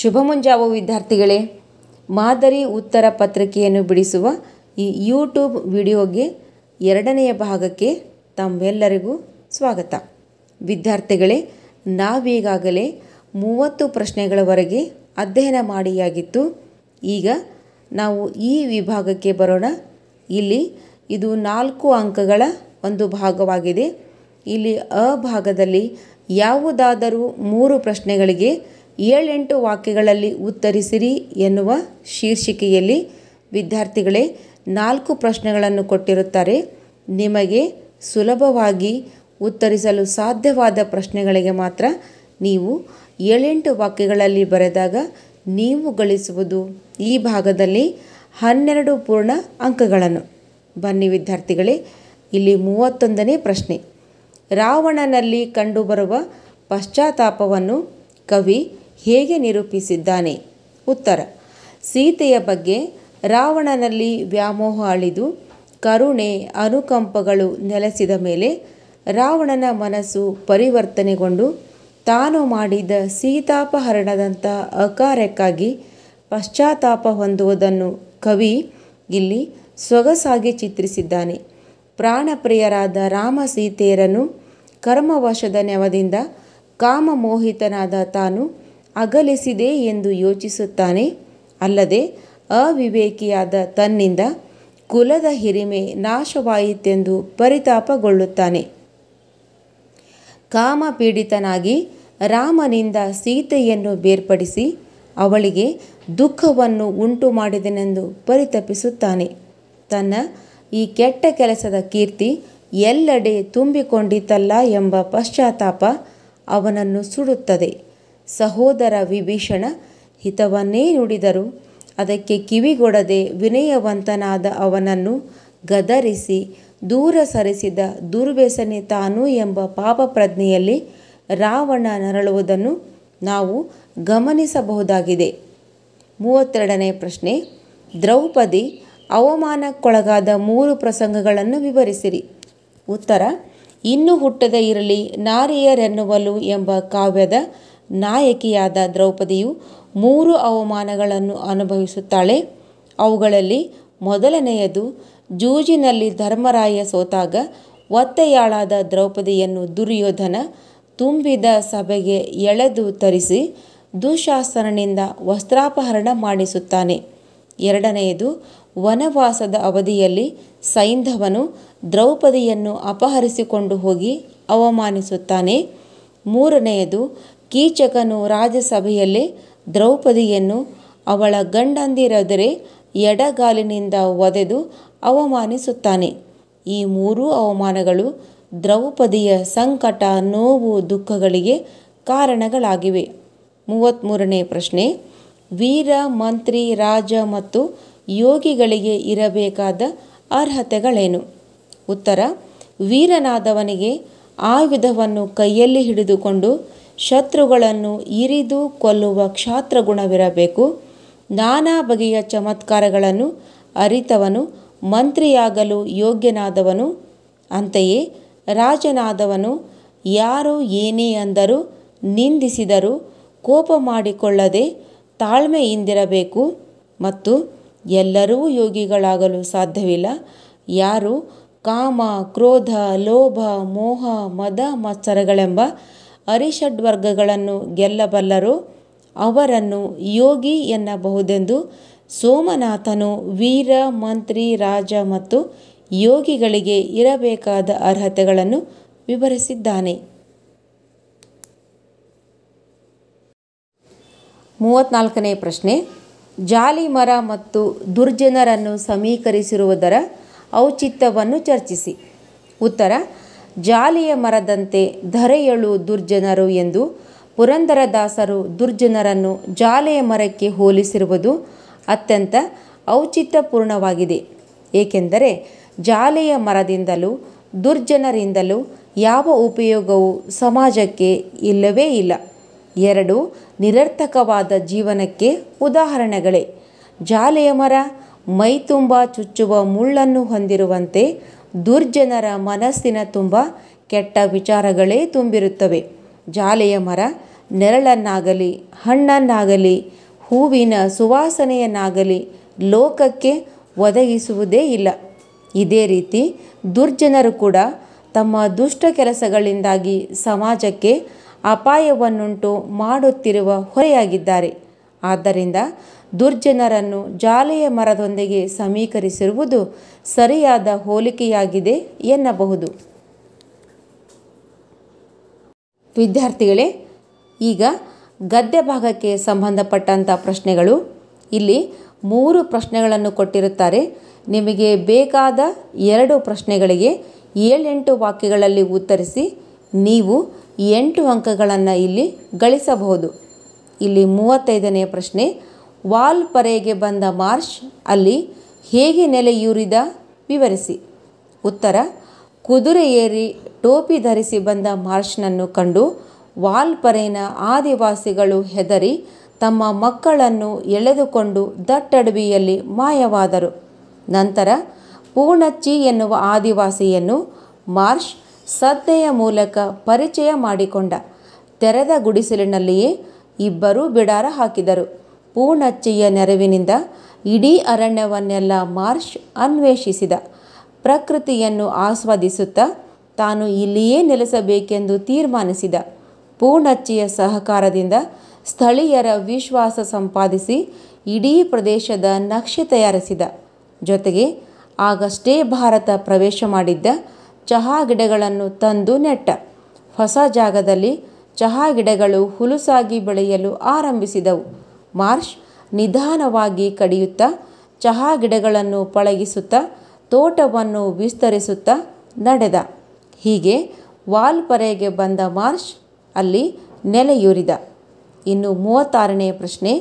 ಶುಭ ಮುಂಜಾವು ವಿದ್ಯಾರ್ಥಿಗಳೇ ಮಾದರಿ ಉತ್ತರ ಪತ್ರಿಕೆಯನ್ನು ಬಿಡಿಸುವ ಈ ಯೂಟ್ಯೂಬ್ ವಿಡಿಯೋಗೆ ಎರಡನೆಯ ಭಾಗಕ್ಕೆ ತಮ್ಮೆಲ್ಲರಿಗೂ ಸ್ವಾಗತ ವಿದ್ಯಾರ್ಥಿಗಳೇ ನಾವೀಗಾಗಲೇ ಮೂವತ್ತು ಪ್ರಶ್ನೆಗಳವರೆಗೆ ಅಧ್ಯಯನ ಮಾಡಿಯಾಗಿತ್ತು ಈಗ ನಾವು ಈ ವಿಭಾಗಕ್ಕೆ ಬರೋಣ ಇಲ್ಲಿ ಇದು ನಾಲ್ಕು ಅಂಕಗಳ ಒಂದು ಭಾಗವಾಗಿದೆ ಇಲ್ಲಿ ಅ ಭಾಗದಲ್ಲಿ ಯಾವುದಾದರೂ ಮೂರು ಪ್ರಶ್ನೆಗಳಿಗೆ ಏಳೆಂಟು ವಾಕ್ಯಗಳಲ್ಲಿ ಉತ್ತರಿಸಿರಿ ಎನ್ನುವ ಶೀರ್ಷಿಕೆಯಲ್ಲಿ ವಿದ್ಯಾರ್ಥಿಗಳೇ ನಾಲ್ಕು ಪ್ರಶ್ನೆಗಳನ್ನು ಕೊಟ್ಟಿರುತ್ತಾರೆ ನಿಮಗೆ ಸುಲಭವಾಗಿ ಉತ್ತರಿಸಲು ಸಾಧ್ಯವಾದ ಪ್ರಶ್ನೆಗಳಿಗೆ ಮಾತ್ರ ನೀವು ಏಳೆಂಟು ವಾಕ್ಯಗಳಲ್ಲಿ ಬರೆದಾಗ ನೀವು ಗಳಿಸುವುದು ಈ ಭಾಗದಲ್ಲಿ ಹನ್ನೆರಡು ಪೂರ್ಣ ಅಂಕಗಳನ್ನು ಬನ್ನಿ ವಿದ್ಯಾರ್ಥಿಗಳೇ ಇಲ್ಲಿ ಮೂವತ್ತೊಂದನೇ ಪ್ರಶ್ನೆ ರಾವಣನಲ್ಲಿ ಕಂಡುಬರುವ ಪಶ್ಚಾತ್ತಾಪವನ್ನು ಕವಿ ಹೇಗೆ ನಿರೂಪಿಸಿದ್ದಾನೆ ಉತ್ತರ ಸೀತೆಯ ಬಗ್ಗೆ ರಾವಣನಲ್ಲಿ ವ್ಯಾಮೋಹ ಅಳಿದು ಕರುಣೆ ಅನುಕಂಪಗಳು ನೆಲೆಸಿದ ಮೇಲೆ ರಾವಣನ ಮನಸ್ಸು ಪರಿವರ್ತನೆಗೊಂಡು ತಾನು ಮಾಡಿದ ಸೀತಾಪಹರಣದಂಥ ಅಕಾರ್ಯಕ್ಕಾಗಿ ಪಶ್ಚಾತ್ತಾಪ ಹೊಂದುವುದನ್ನು ಕವಿ ಇಲ್ಲಿ ಸೊಗಸಾಗಿ ಚಿತ್ರಿಸಿದ್ದಾನೆ ಪ್ರಾಣಪ್ರಿಯರಾದ ರಾಮ ಸೀತೆಯರನ್ನು ಕರ್ಮವಶದ ನೆವದಿಂದ ಕಾಮಮೋಹಿತನಾದ ತಾನು ಅಗಲಿಸಿದೆ ಎಂದು ಯೋಚಿಸುತ್ತಾನೆ ಅಲ್ಲದೆ ಅವಿವೇಕಿಯಾದ ತನ್ನಿಂದ ಕುಲದ ಹಿರಿಮೆ ನಾಶವಾಯಿತೆಂದು ಪರಿತಾಪಗೊಳ್ಳುತ್ತಾನೆ ಕಾಮಪೀಡಿತನಾಗಿ ರಾಮನಿಂದ ಸೀತೆಯನ್ನು ಬೇರ್ಪಡಿಸಿ ಅವಳಿಗೆ ದುಃಖವನ್ನು ಉಂಟು ಮಾಡಿದನೆಂದು ಪರಿತಪಿಸುತ್ತಾನೆ ತನ್ನ ಈ ಕೆಟ್ಟ ಕೆಲಸದ ಕೀರ್ತಿ ಎಲ್ಲೆಡೆ ತುಂಬಿಕೊಂಡಿತಲ್ಲ ಎಂಬ ಪಶ್ಚಾತ್ತಾಪ ಅವನನ್ನು ಸುಡುತ್ತದೆ ಸಹೋದರ ವಿಭೀಷಣ ಹಿತವನ್ನೇ ನುಡಿದರು ಅದಕ್ಕೆ ಕಿವಿಗೊಡದೆ ವಿನಯವಂತನಾದ ಅವನನ್ನು ಗದರಿಸಿ ದೂರ ಸರಿಸಿದ ದುರ್ವ್ಯಸನೆ ತಾನು ಎಂಬ ಪಾಪ ಪ್ರಜ್ಞೆಯಲ್ಲಿ ರಾವಣ ನರಳುವುದನ್ನು ನಾವು ಗಮನಿಸಬಹುದಾಗಿದೆ ಮೂವತ್ತೆರಡನೇ ಪ್ರಶ್ನೆ ದ್ರೌಪದಿ ಅವಮಾನಕ್ಕೊಳಗಾದ ಮೂರು ಪ್ರಸಂಗಗಳನ್ನು ವಿವರಿಸಿರಿ ಉತ್ತರ ಇನ್ನು ಹುಟ್ಟದೇ ಇರಲಿ ನಾರಿಯರೆನ್ನುವಲು ಎಂಬ ಕಾವ್ಯದ ನಾಯಕಿಯಾದ ದ್ರೌಪದಿಯು ಮೂರು ಅವಮಾನಗಳನ್ನು ಅನುಭವಿಸುತ್ತಾಳೆ ಅವುಗಳಲ್ಲಿ ಮೊದಲನೆಯದು ಜೂಜಿನಲ್ಲಿ ಧರ್ಮರಾಯ ಸೋತಾಗ ಒತ್ತೆಯಾಳಾದ ದ್ರೌಪದಿಯನ್ನು ದುರ್ಯೋಧನ ತುಂಬಿದ ಸಭೆಗೆ ಎಳೆದು ತರಿಸಿ ದುಶಾಸನನಿಂದ ವಸ್ತ್ರಾಪಹರಣ ಮಾಡಿಸುತ್ತಾನೆ ಎರಡನೆಯದು ವನವಾಸದ ಅವಧಿಯಲ್ಲಿ ಸೈಂಧವನು ದ್ರೌಪದಿಯನ್ನು ಅಪಹರಿಸಿಕೊಂಡು ಹೋಗಿ ಅವಮಾನಿಸುತ್ತಾನೆ ಮೂರನೆಯದು ಕೀಚಕನು ರಾಜಸಭೆಯಲ್ಲೇ ದ್ರೌಪದಿಯನ್ನು ಅವಳ ಗಂಡಂದಿರದರೆ ಎಡಗಾಲಿನಿಂದ ಒದೆದು ಅವಮಾನಿಸುತ್ತಾನೆ ಈ ಮೂರೂ ಅವಮಾನಗಳು ದ್ರೌಪದಿಯ ಸಂಕಟ ನೋವು ದುಃಖಗಳಿಗೆ ಕಾರಣಗಳಾಗಿವೆ ಮೂವತ್ತ್ಮೂರನೇ ಪ್ರಶ್ನೆ ವೀರ ಮಂತ್ರಿ ರಾಜ ಮತ್ತು ಯೋಗಿಗಳಿಗೆ ಇರಬೇಕಾದ ಅರ್ಹತೆಗಳೇನು ಉತ್ತರ ವೀರನಾದವನಿಗೆ ಆಯುಧವನ್ನು ಕೈಯಲ್ಲಿ ಹಿಡಿದುಕೊಂಡು ಶತ್ರುಗಳನ್ನು ಇರಿದು ಕೊಲ್ಲುವ ಕ್ಷಾತ್ರಗುಣವಿರಬೇಕು ಗುಣವಿರಬೇಕು ನಾನಾ ಬಗೆಯ ಚಮತ್ಕಾರಗಳನ್ನು ಅರಿತವನು ಮಂತ್ರಿಯಾಗಲು ಯೋಗ್ಯನಾದವನು ಅಂತೆಯೇ ರಾಜನಾದವನು ಯಾರು ಏನೇ ಅಂದರೂ ನಿಂದಿಸಿದರು ಕೋಪ ಮಾಡಿಕೊಳ್ಳದೆ ತಾಳ್ಮೆಯಿಂದಿರಬೇಕು ಮತ್ತು ಎಲ್ಲರೂ ಯೋಗಿಗಳಾಗಲು ಸಾಧ್ಯವಿಲ್ಲ ಯಾರು ಕಾಮ ಕ್ರೋಧ ಲೋಭ ಮೋಹ ಮದ ಮತ್ಸರಗಳೆಂಬ ಅರಿಷಡ್ವರ್ಗಗಳನ್ನು ಗೆಲ್ಲಬಲ್ಲರು ಅವರನ್ನು ಯೋಗಿ ಎನ್ನಬಹುದೆಂದು ಸೋಮನಾಥನು ವೀರ ಮಂತ್ರಿ ರಾಜ ಮತ್ತು ಯೋಗಿಗಳಿಗೆ ಇರಬೇಕಾದ ಅರ್ಹತೆಗಳನ್ನು ವಿವರಿಸಿದ್ದಾನೆ ಮೂವತ್ನಾಲ್ಕನೇ ಪ್ರಶ್ನೆ ಜಾಲಿಮರ ಮತ್ತು ದುರ್ಜನರನ್ನು ಸಮೀಕರಿಸಿರುವುದರ ಔಚಿತ್ಯವನ್ನು ಚರ್ಚಿಸಿ ಉತ್ತರ ಜಾಲಿಯ ಮರದಂತೆ ಧರೆಯಳು ದುರ್ಜನರು ಎಂದು ಪುರಂದರದಾಸರು ದುರ್ಜನರನ್ನು ಜಾಲೆಯ ಮರಕ್ಕೆ ಹೋಲಿಸಿರುವುದು ಅತ್ಯಂತ ಔಚಿತ್ಯಪೂರ್ಣವಾಗಿದೆ ಏಕೆಂದರೆ ಜಾಲೆಯ ಮರದಿಂದಲೂ ದುರ್ಜನರಿಂದಲೂ ಯಾವ ಉಪಯೋಗವೂ ಸಮಾಜಕ್ಕೆ ಇಲ್ಲವೇ ಇಲ್ಲ ಎರಡು ನಿರರ್ಥಕವಾದ ಜೀವನಕ್ಕೆ ಉದಾಹರಣೆಗಳೇ ಜಾಲೆಯ ಮರ ಮೈತುಂಬ ಚುಚ್ಚುವ ಮುಳ್ಳನ್ನು ಹೊಂದಿರುವಂತೆ ದುರ್ಜನರ ಮನಸ್ಸಿನ ತುಂಬ ಕೆಟ್ಟ ವಿಚಾರಗಳೇ ತುಂಬಿರುತ್ತವೆ ಜಾಲೆಯ ಮರ ನೆರಳನ್ನಾಗಲಿ ಹಣ್ಣನ್ನಾಗಲಿ ಹೂವಿನ ಸುವಾಸನೆಯನ್ನಾಗಲಿ ಲೋಕಕ್ಕೆ ಒದಗಿಸುವುದೇ ಇಲ್ಲ ಇದೇ ರೀತಿ ದುರ್ಜನರು ಕೂಡ ತಮ್ಮ ದುಷ್ಟ ಕೆಲಸಗಳಿಂದಾಗಿ ಸಮಾಜಕ್ಕೆ ಅಪಾಯವನ್ನುಂಟು ಮಾಡುತ್ತಿರುವ ಹೊರೆಯಾಗಿದ್ದಾರೆ ಆದ್ದರಿಂದ ದುರ್ಜನರನ್ನು ಜಾಲೆಯ ಮರದೊಂದಿಗೆ ಸಮೀಕರಿಸಿರುವುದು ಸರಿಯಾದ ಹೋಲಿಕೆಯಾಗಿದೆ ಎನ್ನಬಹುದು ವಿದ್ಯಾರ್ಥಿಗಳೇ ಈಗ ಗದ್ಯ ಭಾಗಕ್ಕೆ ಸಂಬಂಧಪಟ್ಟಂಥ ಪ್ರಶ್ನೆಗಳು ಇಲ್ಲಿ ಮೂರು ಪ್ರಶ್ನೆಗಳನ್ನು ಕೊಟ್ಟಿರುತ್ತಾರೆ ನಿಮಗೆ ಬೇಕಾದ ಎರಡು ಪ್ರಶ್ನೆಗಳಿಗೆ ಏಳೆಂಟು ವಾಕ್ಯಗಳಲ್ಲಿ ಉತ್ತರಿಸಿ ನೀವು ಎಂಟು ಅಂಕಗಳನ್ನು ಇಲ್ಲಿ ಗಳಿಸಬಹುದು ಇಲ್ಲಿ ಮೂವತ್ತೈದನೇ ಪ್ರಶ್ನೆ ವಾಲ್ಪರೆಗೆ ಬಂದ ಮಾರ್ಷ್ ಅಲ್ಲಿ ಹೇಗೆ ನೆಲೆಯೂರಿದ ವಿವರಿಸಿ ಉತ್ತರ ಕುದುರೆ ಏರಿ ಟೋಪಿ ಧರಿಸಿ ಬಂದ ಮಾರ್ಷ್ನನ್ನು ಕಂಡು ವಾಲ್ಪರೆನ ಆದಿವಾಸಿಗಳು ಹೆದರಿ ತಮ್ಮ ಮಕ್ಕಳನ್ನು ಎಳೆದುಕೊಂಡು ದಟ್ಟಡವಿಯಲ್ಲಿ ಮಾಯವಾದರು ನಂತರ ಪೂಣಚ್ಚಿ ಎನ್ನುವ ಆದಿವಾಸಿಯನ್ನು ಮಾರ್ಷ್ ಸದ್ದೆಯ ಮೂಲಕ ಪರಿಚಯ ಮಾಡಿಕೊಂಡ ತೆರೆದ ಗುಡಿಸಲಿನಲ್ಲಿಯೇ ಇಬ್ಬರೂ ಬಿಡಾರ ಹಾಕಿದರು ಪೂರ್ಣಚ್ಚೆಯ ನೆರವಿನಿಂದ ಇಡೀ ಅರಣ್ಯವನ್ನೆಲ್ಲ ಮಾರ್ಷ್ ಅನ್ವೇಷಿಸಿದ ಪ್ರಕೃತಿಯನ್ನು ಆಸ್ವಾದಿಸುತ್ತಾ ತಾನು ಇಲ್ಲಿಯೇ ನೆಲೆಸಬೇಕೆಂದು ತೀರ್ಮಾನಿಸಿದ ಪೂರ್ಣಚ್ಚೆಯ ಸಹಕಾರದಿಂದ ಸ್ಥಳೀಯರ ವಿಶ್ವಾಸ ಸಂಪಾದಿಸಿ ಇಡೀ ಪ್ರದೇಶದ ನಕ್ಷೆ ತಯಾರಿಸಿದ ಜೊತೆಗೆ ಆಗಷ್ಟೇ ಭಾರತ ಪ್ರವೇಶ ಮಾಡಿದ್ದ ಚಹಾ ಗಿಡಗಳನ್ನು ತಂದು ನೆಟ್ಟ ಹೊಸ ಜಾಗದಲ್ಲಿ ಚಹಾ ಗಿಡಗಳು ಹುಲುಸಾಗಿ ಬೆಳೆಯಲು ಆರಂಭಿಸಿದವು ಮಾರ್ಷ್ ನಿಧಾನವಾಗಿ ಕಡಿಯುತ್ತಾ ಚಹಾ ಗಿಡಗಳನ್ನು ಪಳಗಿಸುತ್ತಾ ತೋಟವನ್ನು ವಿಸ್ತರಿಸುತ್ತಾ ನಡೆದ ಹೀಗೆ ವಾಲ್ಪರೆಗೆ ಬಂದ ಮಾರ್ಷ್ ಅಲ್ಲಿ ನೆಲೆಯೂರಿದ ಇನ್ನು ಮೂವತ್ತಾರನೇ ಪ್ರಶ್ನೆ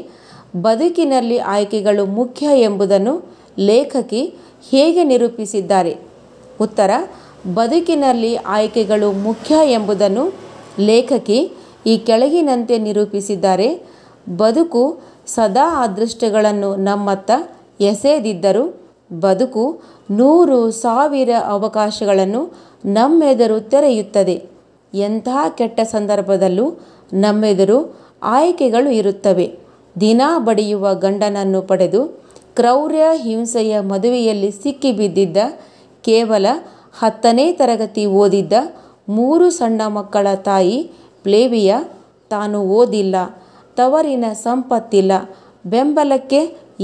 ಬದುಕಿನಲ್ಲಿ ಆಯ್ಕೆಗಳು ಮುಖ್ಯ ಎಂಬುದನ್ನು ಲೇಖಕಿ ಹೇಗೆ ನಿರೂಪಿಸಿದ್ದಾರೆ ಉತ್ತರ ಬದುಕಿನಲ್ಲಿ ಆಯ್ಕೆಗಳು ಮುಖ್ಯ ಎಂಬುದನ್ನು ಲೇಖಕಿ ಈ ಕೆಳಗಿನಂತೆ ನಿರೂಪಿಸಿದ್ದಾರೆ ಬದುಕು ಸದಾ ಅದೃಷ್ಟಗಳನ್ನು ನಮ್ಮತ್ತ ಎಸೆದಿದ್ದರೂ ಬದುಕು ನೂರು ಸಾವಿರ ಅವಕಾಶಗಳನ್ನು ನಮ್ಮೆದುರು ತೆರೆಯುತ್ತದೆ ಎಂಥ ಕೆಟ್ಟ ಸಂದರ್ಭದಲ್ಲೂ ನಮ್ಮೆದುರು ಆಯ್ಕೆಗಳು ಇರುತ್ತವೆ ದಿನ ಬಡಿಯುವ ಗಂಡನನ್ನು ಪಡೆದು ಕ್ರೌರ್ಯ ಹಿಂಸೆಯ ಮದುವೆಯಲ್ಲಿ ಸಿಕ್ಕಿಬಿದ್ದಿದ್ದ ಕೇವಲ ಹತ್ತನೇ ತರಗತಿ ಓದಿದ್ದ ಮೂರು ಸಣ್ಣ ಮಕ್ಕಳ ತಾಯಿ ಪ್ಲೇವಿಯ ತಾನು ಓದಿಲ್ಲ ತವರಿನ ಸಂಪತ್ತಿಲ್ಲ, ಬೆಂಬಲಕ್ಕೆ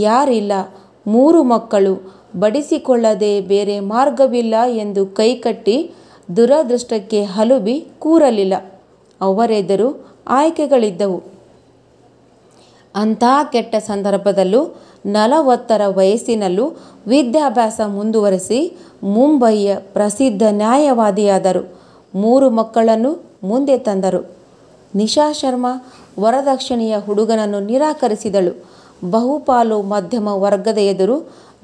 ಯಾರಿಲ್ಲ, ಮೂರು ಮಕ್ಕಳು, ಬಡಿಸಿಕೊಳ್ಳದೆ ಬೇರೆ ಮಾರ್ಗವಿಲ್ಲ ಎಂದು ಕೈಕಟ್ಟಿ ದುರದೃಷ್ಟಕ್ಕೆ ಹಲುಬಿ ಕೂರಲಿಲ್ಲ. ಅವರೆದುರು ಆಯ್ಕೆಗಳಿದ್ದವು. ಅಂಥ ಕೆಟ್ಟ ಸಂದರ್ಭದಲ್ಲೂ ನಲವತ್ತರ ವಯಸ್ಸಿನಲ್ಲೂ ವಿದ್ಯಾಭ್ಯಾಸ ಮುಂದುವರಿಸಿ ಮುಂಬಯಿಯ ಪ್ರಸಿದ್ಧ ನ್ಯಾಯವಾದಿಯಾದರು. ಮೂರು ಮಕ್ಕಳನ್ನು ಮುಂದೆ ತಂದರು. ನಿಶಾ ಶರ್ಮಾ ವರದಕ್ಷಿಣೆಯ ಹುಡುಗನನ್ನು ನಿರಾಕರಿಸಿದಳು ಬಹುಪಾಲು ಮಧ್ಯಮ ವರ್ಗದ ಎದುರು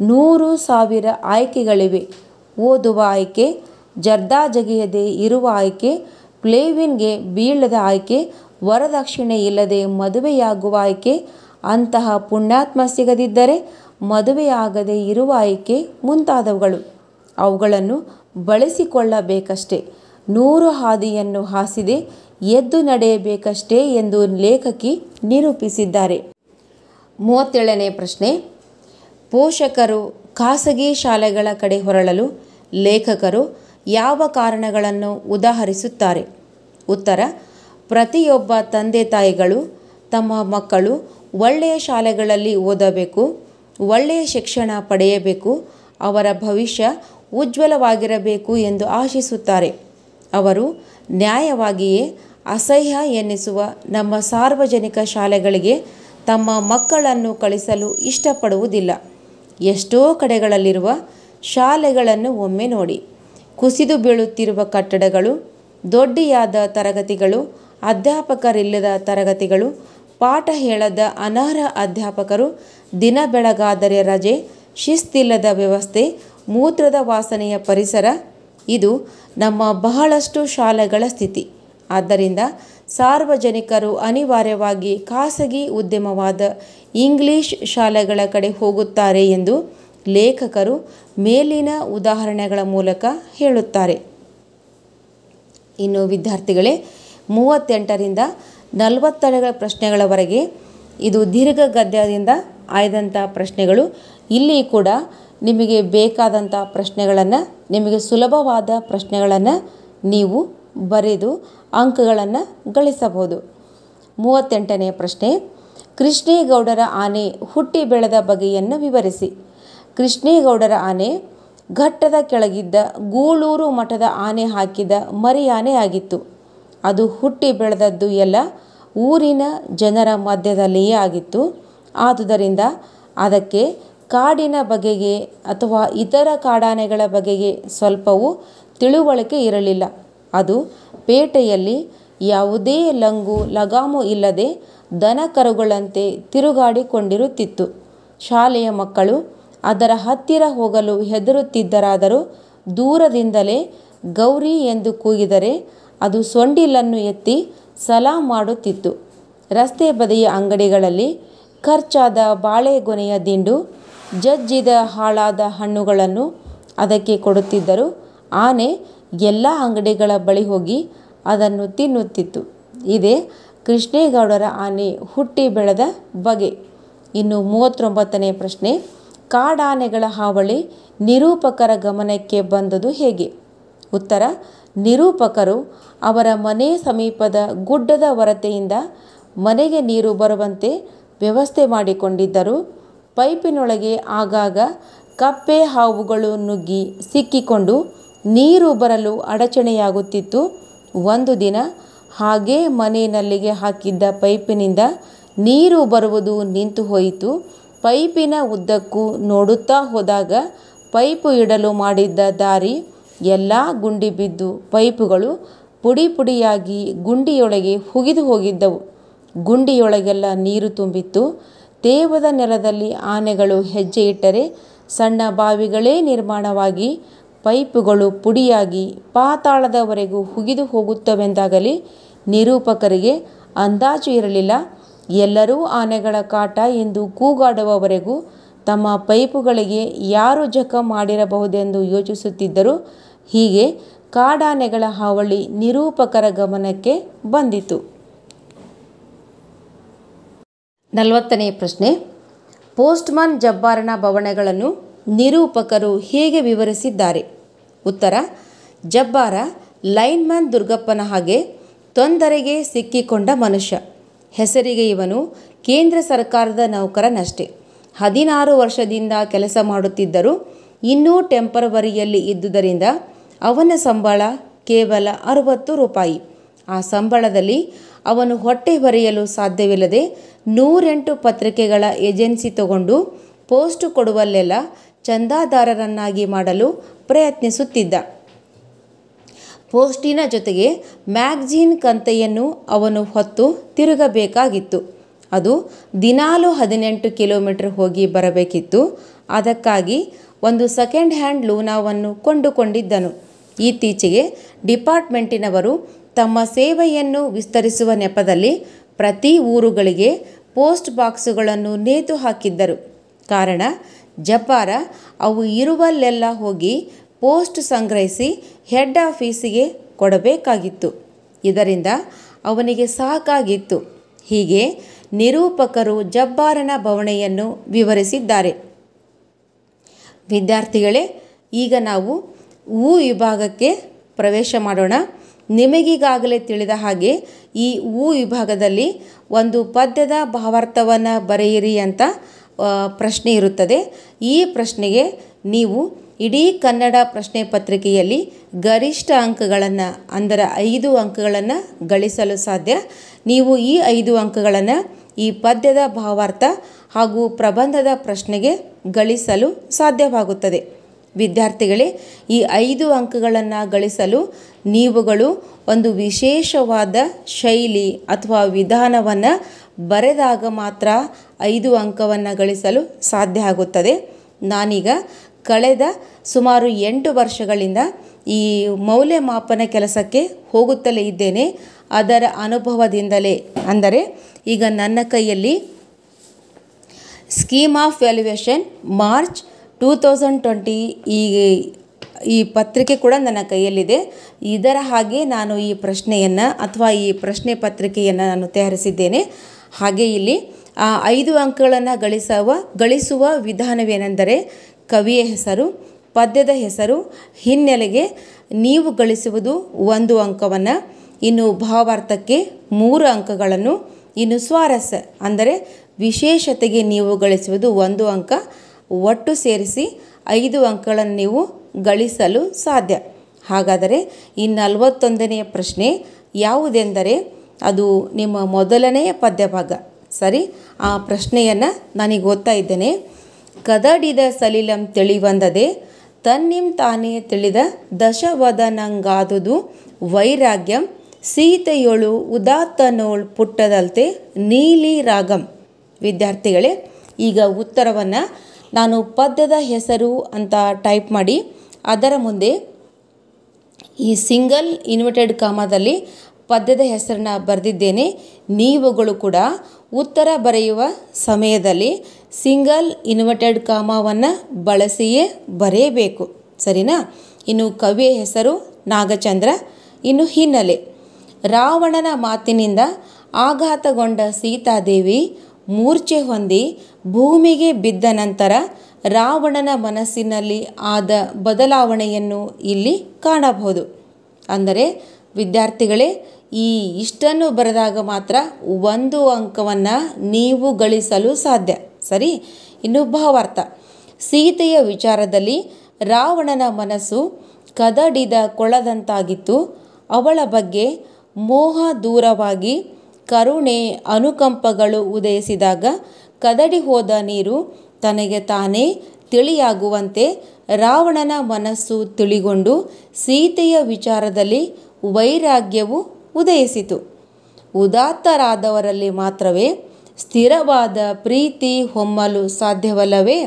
ನೂರು ಸಾವಿರ ಆಯ್ಕೆಗಳಿವೆ ಓದುವ ಆಯ್ಕೆ ಜರ್ದಾ ಜಗಿಯದೆ ಇರುವ ಆಯ್ಕೆ ಪ್ಲೇವಿನ್ಗೆ ಬೀಳದ ಆಯ್ಕೆ ವರದಕ್ಷಿಣೆ ಇಲ್ಲದೆ ಮದುವೆಯಾಗುವ ಆಯ್ಕೆ ಅಂತಹ ಪುಣ್ಯಾತ್ಮ ಸಿಗದಿದ್ದರೆ ಮದುವೆಯಾಗದೆ ಇರುವ ಆಯ್ಕೆ ಮುಂತಾದವುಗಳು ಅವುಗಳನ್ನು ಬಳಸಿಕೊಳ್ಳಬೇಕಷ್ಟೆ ನೂರು ಹಾದಿಯನ್ನು ಹಾಸಿದೆ ಎದ್ದು ನಡೆಯಬೇಕಷ್ಟೇ ಎಂದು ಲೇಖಕಿ ನಿರೂಪಿಸಿದ್ದಾರೆ ಮೂವತ್ತೇಳನೇ ಪ್ರಶ್ನೆ ಪೋಷಕರು ಖಾಸಗಿ ಶಾಲೆಗಳ ಕಡೆ ಹೊರಳಲು ಲೇಖಕರು ಯಾವ ಕಾರಣಗಳನ್ನು ಉದಾಹರಿಸುತ್ತಾರೆ ಉತ್ತರ ಪ್ರತಿಯೊಬ್ಬ ತಂದೆ ತಾಯಿಗಳು ತಮ್ಮ ಮಕ್ಕಳು ಒಳ್ಳೆಯ ಶಾಲೆಗಳಲ್ಲಿ ಓದಬೇಕು ಒಳ್ಳೆಯ ಶಿಕ್ಷಣ ಪಡೆಯಬೇಕು ಅವರ ಭವಿಷ್ಯ ಉಜ್ವಲವಾಗಿರಬೇಕು ಎಂದು ಆಶಿಸುತ್ತಾರೆ ಅವರು ನ್ಯಾಯವಾಗಿಯೇ ಅಸಹ್ಯ ಎನ್ನಿಸುವ ನಮ್ಮ ಸಾರ್ವಜನಿಕ ಶಾಲೆಗಳಿಗೆ ತಮ್ಮ ಮಕ್ಕಳನ್ನು ಕಳಿಸಲು ಇಷ್ಟಪಡುವುದಿಲ್ಲ ಎಷ್ಟೋ ಕಡೆಗಳಲ್ಲಿರುವ ಶಾಲೆಗಳನ್ನು ಒಮ್ಮೆ ನೋಡಿ ಕುಸಿದು ಬೀಳುತ್ತಿರುವ ಕಟ್ಟಡಗಳು ದೊಡ್ಡಿಯಾದ ತರಗತಿಗಳು ಅಧ್ಯಾಪಕರಿಲ್ಲದ ತರಗತಿಗಳು ಪಾಠ ಹೇಳದ ಅನರ್ಹ ಅಧ್ಯಾಪಕರು ದಿನ ಬೆಳಗಾದರೆ ರಜೆ ಶಿಸ್ತಿಲ್ಲದ ವ್ಯವಸ್ಥೆ ಮೂತ್ರದ ವಾಸನೆಯ ಪರಿಸರ ಇದು ನಮ್ಮ ಬಹಳಷ್ಟು ಶಾಲೆಗಳ ಸ್ಥಿತಿ ಆದ್ದರಿಂದ ಸಾರ್ವಜನಿಕರು ಅನಿವಾರ್ಯವಾಗಿ ಖಾಸಗಿ ಉದ್ಯಮವಾದ ಇಂಗ್ಲಿಷ್ ಶಾಲೆಗಳ ಕಡೆ ಹೋಗುತ್ತಾರೆ ಎಂದು ಲೇಖಕರು ಮೇಲಿನ ಉದಾಹರಣೆಗಳ ಮೂಲಕ ಹೇಳುತ್ತಾರೆ ಇನ್ನು ವಿದ್ಯಾರ್ಥಿಗಳೇ ಮೂವತ್ತೆಂಟರಿಂದ ನಲವತ್ತೆರಡು ಪ್ರಶ್ನೆಗಳವರೆಗೆ ಇದು ದೀರ್ಘ ಗದ್ಯದಿಂದ ಆಯ್ದಂಥ ಪ್ರಶ್ನೆಗಳು ಇಲ್ಲಿ ಕೂಡ ನಿಮಗೆ ಬೇಕಾದಂಥ ಪ್ರಶ್ನೆಗಳನ್ನು ನಿಮಗೆ ಸುಲಭವಾದ ಪ್ರಶ್ನೆಗಳನ್ನು ನೀವು ಬರೆದು ಅಂಕಗಳನ್ನು ಗಳಿಸಬಹುದು ಮೂವತ್ತೆಂಟನೆಯ ಪ್ರಶ್ನೆ ಕೃಷ್ಣೇಗೌಡರ ಆನೆ ಹುಟ್ಟಿ ಬೆಳೆದ ಬಗೆಯನ್ನು ವಿವರಿಸಿ ಕೃಷ್ಣೇಗೌಡರ ಆನೆ ಘಟ್ಟದ ಕೆಳಗಿದ್ದ ಗೂಳೂರು ಮಠದ ಆನೆ ಹಾಕಿದ ಮರಿ ಆನೆ ಆಗಿತ್ತು ಅದು ಹುಟ್ಟಿ ಬೆಳೆದದ್ದು ಎಲ್ಲ ಊರಿನ ಜನರ ಮಧ್ಯದಲ್ಲಿಯೇ ಆಗಿತ್ತು ಆದುದರಿಂದ ಅದಕ್ಕೆ ಕಾಡಿನ ಬಗೆಗೆ ಅಥವಾ ಇತರ ಕಾಡಾನೆಗಳ ಬಗೆಗೆ ಸ್ವಲ್ಪವೂ ತಿಳುವಳಿಕೆ ಇರಲಿಲ್ಲ ಅದು ಪೇಟೆಯಲ್ಲಿ ಯಾವುದೇ ಲಂಗು ಲಗಾಮು ಇಲ್ಲದೆ ದನ ಕರುಗಳಂತೆ ತಿರುಗಾಡಿಕೊಂಡಿರುತ್ತಿತ್ತು ಶಾಲೆಯ ಮಕ್ಕಳು ಅದರ ಹತ್ತಿರ ಹೋಗಲು ಹೆದರುತ್ತಿದ್ದರಾದರೂ ದೂರದಿಂದಲೇ ಗೌರಿ ಎಂದು ಕೂಗಿದರೆ ಅದು ಸೊಂಡಿಲನ್ನು ಎತ್ತಿ ಸಲಾ ಮಾಡುತ್ತಿತ್ತು ರಸ್ತೆ ಬದಿಯ ಅಂಗಡಿಗಳಲ್ಲಿ ಖರ್ಚಾದ ಬಾಳೆಗೊನೆಯ ದಿಂಡು ಜಜ್ಜಿದ ಹಾಳಾದ ಹಣ್ಣುಗಳನ್ನು ಅದಕ್ಕೆ ಕೊಡುತ್ತಿದ್ದರು ಆನೆ ಎಲ್ಲ ಅಂಗಡಿಗಳ ಬಳಿ ಹೋಗಿ ಅದನ್ನು ತಿನ್ನುತ್ತಿತ್ತು ಇದೇ ಕೃಷ್ಣೇಗೌಡರ ಆನೆ ಹುಟ್ಟಿ ಬೆಳೆದ ಬಗೆ ಇನ್ನು ಮೂವತ್ತೊಂಬತ್ತನೇ ಪ್ರಶ್ನೆ ಕಾಡಾನೆಗಳ ಹಾವಳಿ ನಿರೂಪಕರ ಗಮನಕ್ಕೆ ಬಂದದು ಹೇಗೆ ಉತ್ತರ ನಿರೂಪಕರು ಅವರ ಮನೆ ಸಮೀಪದ ಗುಡ್ಡದ ಹೊರತೆಯಿಂದ ಮನೆಗೆ ನೀರು ಬರುವಂತೆ ವ್ಯವಸ್ಥೆ ಮಾಡಿಕೊಂಡಿದ್ದರು ಪೈಪಿನೊಳಗೆ ಆಗಾಗ ಕಪ್ಪೆ ಹಾವುಗಳು ನುಗ್ಗಿ ಸಿಕ್ಕಿಕೊಂಡು ನೀರು ಬರಲು ಅಡಚಣೆಯಾಗುತ್ತಿತ್ತು ಒಂದು ದಿನ ಹಾಗೇ ಮನೆ ನಲ್ಲಿಗೆ ಹಾಕಿದ್ದ ಪೈಪಿನಿಂದ ನೀರು ಬರುವುದು ನಿಂತು ಹೋಯಿತು ಪೈಪಿನ ಉದ್ದಕ್ಕೂ ನೋಡುತ್ತಾ ಹೋದಾಗ ಪೈಪು ಇಡಲು ಮಾಡಿದ್ದ ದಾರಿ ಎಲ್ಲ ಗುಂಡಿ ಬಿದ್ದು ಪೈಪುಗಳು ಪುಡಿ ಪುಡಿಯಾಗಿ ಗುಂಡಿಯೊಳಗೆ ಹುಗಿದು ಹೋಗಿದ್ದವು ಗುಂಡಿಯೊಳಗೆಲ್ಲ ನೀರು ತುಂಬಿತ್ತು ತೇವದ ನೆಲದಲ್ಲಿ ಆನೆಗಳು ಹೆಜ್ಜೆ ಇಟ್ಟರೆ ಸಣ್ಣ ಬಾವಿಗಳೇ ನಿರ್ಮಾಣವಾಗಿ ಪೈಪುಗಳು ಪುಡಿಯಾಗಿ ಪಾತಾಳದವರೆಗೂ ಹುಗಿದು ಹೋಗುತ್ತವೆಂದಾಗಲಿ ನಿರೂಪಕರಿಗೆ ಅಂದಾಜು ಇರಲಿಲ್ಲ. ಎಲ್ಲರೂ ಆನೆಗಳ ಕಾಟ ಎಂದು ಕೂಗಾಡುವವರೆಗೂ ತಮ್ಮ ಪೈಪುಗಳಿಗೆ ಯಾರು ಜಖ ಮಾಡಿರಬಹುದೆಂದು ಯೋಚಿಸುತ್ತಿದ್ದರು. ಹೀಗೆ ಕಾಡಾನೆಗಳ ಹಾವಳಿ ನಿರೂಪಕರ ಗಮನಕ್ಕೆ ಬಂದಿತು. ನಲವತ್ತನೇ ಪ್ರಶ್ನೆ. ಪೋಸ್ಟ್ಮನ್ ಜಬ್ಬಾರನ ಬವಣೆಗಳನ್ನು ನಿರೂಪಕರು ಹೇಗೆ ವಿವರಿಸಿದ್ದಾರೆ ಉತ್ತರ ಜಬ್ಬಾರ ಲೈನ್ಮ್ಯಾನ್ ದುರ್ಗಪ್ಪನ ಹಾಗೆ ತೊಂದರೆಗೆ ಸಿಕ್ಕಿಕೊಂಡ ಮನುಷ್ಯ ಹೆಸರಿಗೆ ಇವನು ಕೇಂದ್ರ ಸರ್ಕಾರದ ನೌಕರನಷ್ಟೇ ಹದಿನಾರು ವರ್ಷದಿಂದ ಕೆಲಸ ಮಾಡುತ್ತಿದ್ದರೂ ಇನ್ನೂ ಟೆಂಪರವರಿಯಲ್ಲಿ ಇದ್ದುದರಿಂದ ಅವನ ಸಂಬಳ ಕೇವಲ ಅರುವತ್ತು ರೂಪಾಯಿ ಆ ಸಂಬಳದಲ್ಲಿ ಅವನು ಹೊಟ್ಟೆ ಬರೆಯಲು ಸಾಧ್ಯವಿಲ್ಲದೆ ನೂರೆಂಟು ಪತ್ರಿಕೆಗಳ ಏಜೆನ್ಸಿ ತಗೊಂಡು ಪೋಸ್ಟ್ ಕೊಡುವಲ್ಲೆಲ್ಲ ಚಂದಾದಾರರನ್ನಾಗಿ ಮಾಡಲು ಪ್ರಯತ್ನಿಸುತ್ತಿದ್ದ ಪೋಸ್ಟಿನ ಜೊತೆಗೆ ಮ್ಯಾಗ್ಝೀನ್ ಕಂತೆಯನ್ನು ಅವನು ಹೊತ್ತು ತಿರುಗಬೇಕಾಗಿತ್ತು ಅದು ದಿನಾಲೂ ಹದಿನೆಂಟು ಕಿಲೋಮೀಟರ್ ಹೋಗಿ ಬರಬೇಕಿತ್ತು ಅದಕ್ಕಾಗಿ ಒಂದು ಸೆಕೆಂಡ್ ಹ್ಯಾಂಡ್ ಲೂನಾವನ್ನು ಕೊಂಡುಕೊಂಡಿದ್ದನು ಇತ್ತೀಚೆಗೆ ಡಿಪಾರ್ಟ್ಮೆಂಟಿನವರು ತಮ್ಮ ಸೇವೆಯನ್ನು ವಿಸ್ತರಿಸುವ ನೆಪದಲ್ಲಿ ಪ್ರತಿ ಊರುಗಳಿಗೆ ಪೋಸ್ಟ್ ಬಾಕ್ಸುಗಳನ್ನು ನೇತು ಹಾಕಿದ್ದರು ಕಾರಣ ಜಪಾರ ಅವು ಇರುವಲ್ಲೆಲ್ಲ ಹೋಗಿ ಪೋಸ್ಟ್ ಸಂಗ್ರಹಿಸಿ ಹೆಡ್ ಆಫೀಸಿಗೆ ಕೊಡಬೇಕಾಗಿತ್ತು ಇದರಿಂದ ಅವನಿಗೆ ಸಾಕಾಗಿತ್ತು ಹೀಗೆ ನಿರೂಪಕರು ಜಬ್ಬಾರನ ಬವಣೆಯನ್ನು ವಿವರಿಸಿದ್ದಾರೆ ವಿದ್ಯಾರ್ಥಿಗಳೇ ಈಗ ನಾವು ಊ ವಿಭಾಗಕ್ಕೆ ಪ್ರವೇಶ ಮಾಡೋಣ ನಿಮಗೀಗಾಗಲೇ ತಿಳಿದ ಹಾಗೆ ಈ ಊ ವಿಭಾಗದಲ್ಲಿ ಒಂದು ಪದ್ಯದ ಭಾವಾರ್ಥವನ್ನು ಬರೆಯಿರಿ ಅಂತ ಪ್ರಶ್ನೆ ಇರುತ್ತದೆ ಈ ಪ್ರಶ್ನೆಗೆ ನೀವು ಇಡೀ ಕನ್ನಡ ಪ್ರಶ್ನೆ ಪತ್ರಿಕೆಯಲ್ಲಿ ಗರಿಷ್ಠ ಅಂಕಗಳನ್ನು ಅಂದರೆ ಐದು ಅಂಕಗಳನ್ನು ಗಳಿಸಲು ಸಾಧ್ಯ ನೀವು ಈ ಐದು ಅಂಕಗಳನ್ನು ಈ ಪದ್ಯದ ಭಾವಾರ್ಥ ಹಾಗೂ ಪ್ರಬಂಧದ ಪ್ರಶ್ನೆಗೆ ಗಳಿಸಲು ಸಾಧ್ಯವಾಗುತ್ತದೆ ವಿದ್ಯಾರ್ಥಿಗಳೇ ಈ ಐದು ಅಂಕಗಳನ್ನು ಗಳಿಸಲು ನೀವುಗಳು ಒಂದು ವಿಶೇಷವಾದ ಶೈಲಿ ಅಥವಾ ವಿಧಾನವನ್ನು ಬರೆದಾಗ ಮಾತ್ರ ಐದು ಅಂಕವನ್ನು ಗಳಿಸಲು ಸಾಧ್ಯ ಆಗುತ್ತದೆ ನಾನೀಗ ಕಳೆದ ಸುಮಾರು ಎಂಟು ವರ್ಷಗಳಿಂದ ಈ ಮೌಲ್ಯಮಾಪನ ಕೆಲಸಕ್ಕೆ ಹೋಗುತ್ತಲೇ ಇದ್ದೇನೆ ಅದರ ಅನುಭವದಿಂದಲೇ ಅಂದರೆ ಈಗ ನನ್ನ ಕೈಯಲ್ಲಿ scheme of valuation March two thousand twenty ಈ ಈ ಪತ್ರಿಕೆ ಕೂಡ ನನ್ನ ಕೈಯಲ್ಲಿದೆ ಇದರ ಹಾಗೆ ನಾನು ಈ ಪ್ರಶ್ನೆಯನ್ನು ಅಥವಾ ಈ ಪ್ರಶ್ನೆ ಪತ್ರಿಕೆಯನ್ನು ನಾನು ತಯಾರಿಸಿದ್ದೇನೆ ಹಾಗೆ ಇಲ್ಲಿ ಐದು ಅಂಕಗಳನ್ನು ಗಳಿಸುವ ಗಳಿಸುವ ವಿಧಾನವೇನೆಂದರೆ ಕವಿಯ ಹೆಸರು ಪದ್ಯದ ಹೆಸರು ಹಿನ್ನೆಲೆಗೆ ನೀವು ಗಳಿಸುವುದು ಒಂದು ಅಂಕವನ್ನು ಇನ್ನು ಭಾವಾರ್ಥಕ್ಕೆ ಮೂರು ಅಂಕಗಳನ್ನು ಇನ್ನು ಸ್ವಾರಸ್ಯ ಅಂದರೆ ವಿಶೇಷತೆಗೆ ನೀವು ಗಳಿಸುವುದು ಒಂದು ಅಂಕ ಒಟ್ಟು ಸೇರಿಸಿ ಐದು ಅಂಕಗಳನ್ನು ನೀವು ಗಳಿಸಲು ಸಾಧ್ಯ ಹಾಗಾದರೆ ಈ ನಲವತ್ತೊಂದನೆಯ ಪ್ರಶ್ನೆ ಯಾವುದೆಂದರೆ ಅದು ನಿಮ್ಮ ಮೊದಲನೆಯ ಪದ್ಯಭಾಗ ಸರಿ ಆ ಪ್ರಶ್ನೆಯನ್ನು ನನಗೆ ಓದ್ತಾ ಇದ್ದೇನೆ ಕದಡಿದ ಸಲಿಲಂ ತಿಳಿವಂದದೆ ತನ್ನಿಂ ತಾನೇ ತಿಳಿದ ದಶವದನಂಗಾದುದು ವೈರಾಗ್ಯಂ ಸೀತೆಯೊಳು ಉದಾತ್ತನೋಳ್ ಪುಟ್ಟದಲ್ತೆ ನೀಲಿ ರಾಗಂ ವಿದ್ಯಾರ್ಥಿಗಳೇ ಈಗ ಉತ್ತರವನ್ನು ನಾನು ಪದ್ಯದ ಹೆಸರು ಅಂತ ಟೈಪ್ ಮಾಡಿ ಅದರ ಮುಂದೆ ಈ ಸಿಂಗಲ್ ಇನ್ವರ್ಟೆಡ್ ಕಾಮದಲ್ಲಿ ಪದ್ಯದ ಹೆಸರನ್ನು ಬರೆದಿದ್ದೇನೆ ನೀವುಗಳು ಕೂಡ ಉತ್ತರ ಬರೆಯುವ ಸಮಯದಲ್ಲಿ ಸಿಂಗಲ್ ಇನ್ವರ್ಟೆಡ್ ಕಾಮವನ್ನು ಬಳಸಿಯೇ ಬರೆಯಬೇಕು ಸರಿನಾ ಇನ್ನು ಕವಿಯ ಹೆಸರು ನಾಗಚಂದ್ರ ಇನ್ನು ಹಿನ್ನೆಲೆ ರಾವಣನ ಮಾತಿನಿಂದ ಆಘಾತಗೊಂಡ ಸೀತಾದೇವಿ ಮೂರ್ಛೆ ಹೊಂದಿ ಭೂಮಿಗೆ ಬಿದ್ದ ನಂತರ ರಾವಣನ ಮನಸ್ಸಿನಲ್ಲಿ ಆದ ಬದಲಾವಣೆಯನ್ನು ಇಲ್ಲಿ ಕಾಣಬಹುದು ಅಂದರೆ ವಿದ್ಯಾರ್ಥಿಗಳೇ ಈ ಇಷ್ಟನ್ನು ಬರೆದಾಗ ಮಾತ್ರ ಒಂದು ಅಂಕವನ್ನು ನೀವು ಗಳಿಸಲು ಸಾಧ್ಯ ಸರಿ ಇನ್ನು ಭಾವಾರ್ಥ ಸೀತೆಯ ವಿಚಾರದಲ್ಲಿ ರಾವಣನ ಮನಸ್ಸು ಕದಡಿದ ಕೊಳದಂತಾಗಿತ್ತು ಅವಳ ಬಗ್ಗೆ ಮೋಹ ದೂರವಾಗಿ ಕರುಣೆ ಅನುಕಂಪಗಳು ಉದಯಿಸಿದಾಗ ಕದಡಿ ಹೋದ ನೀರು ತನಗೆ ತಾನೇ ತಿಳಿಯಾಗುವಂತೆ ರಾವಣನ ಮನಸ್ಸು ತಿಳಿಗೊಂಡು ಸೀತೆಯ ವಿಚಾರದಲ್ಲಿ ವೈರಾಗ್ಯವು ಉದಯಿಸಿತು ಉದಾತ್ತರಾದವರಲ್ಲಿ ಮಾತ್ರವೇ ಸ್ಥಿರವಾದ ಪ್ರೀತಿ ಹೊಮ್ಮಲು ಸಾಧ್ಯವಲ್ಲವೇ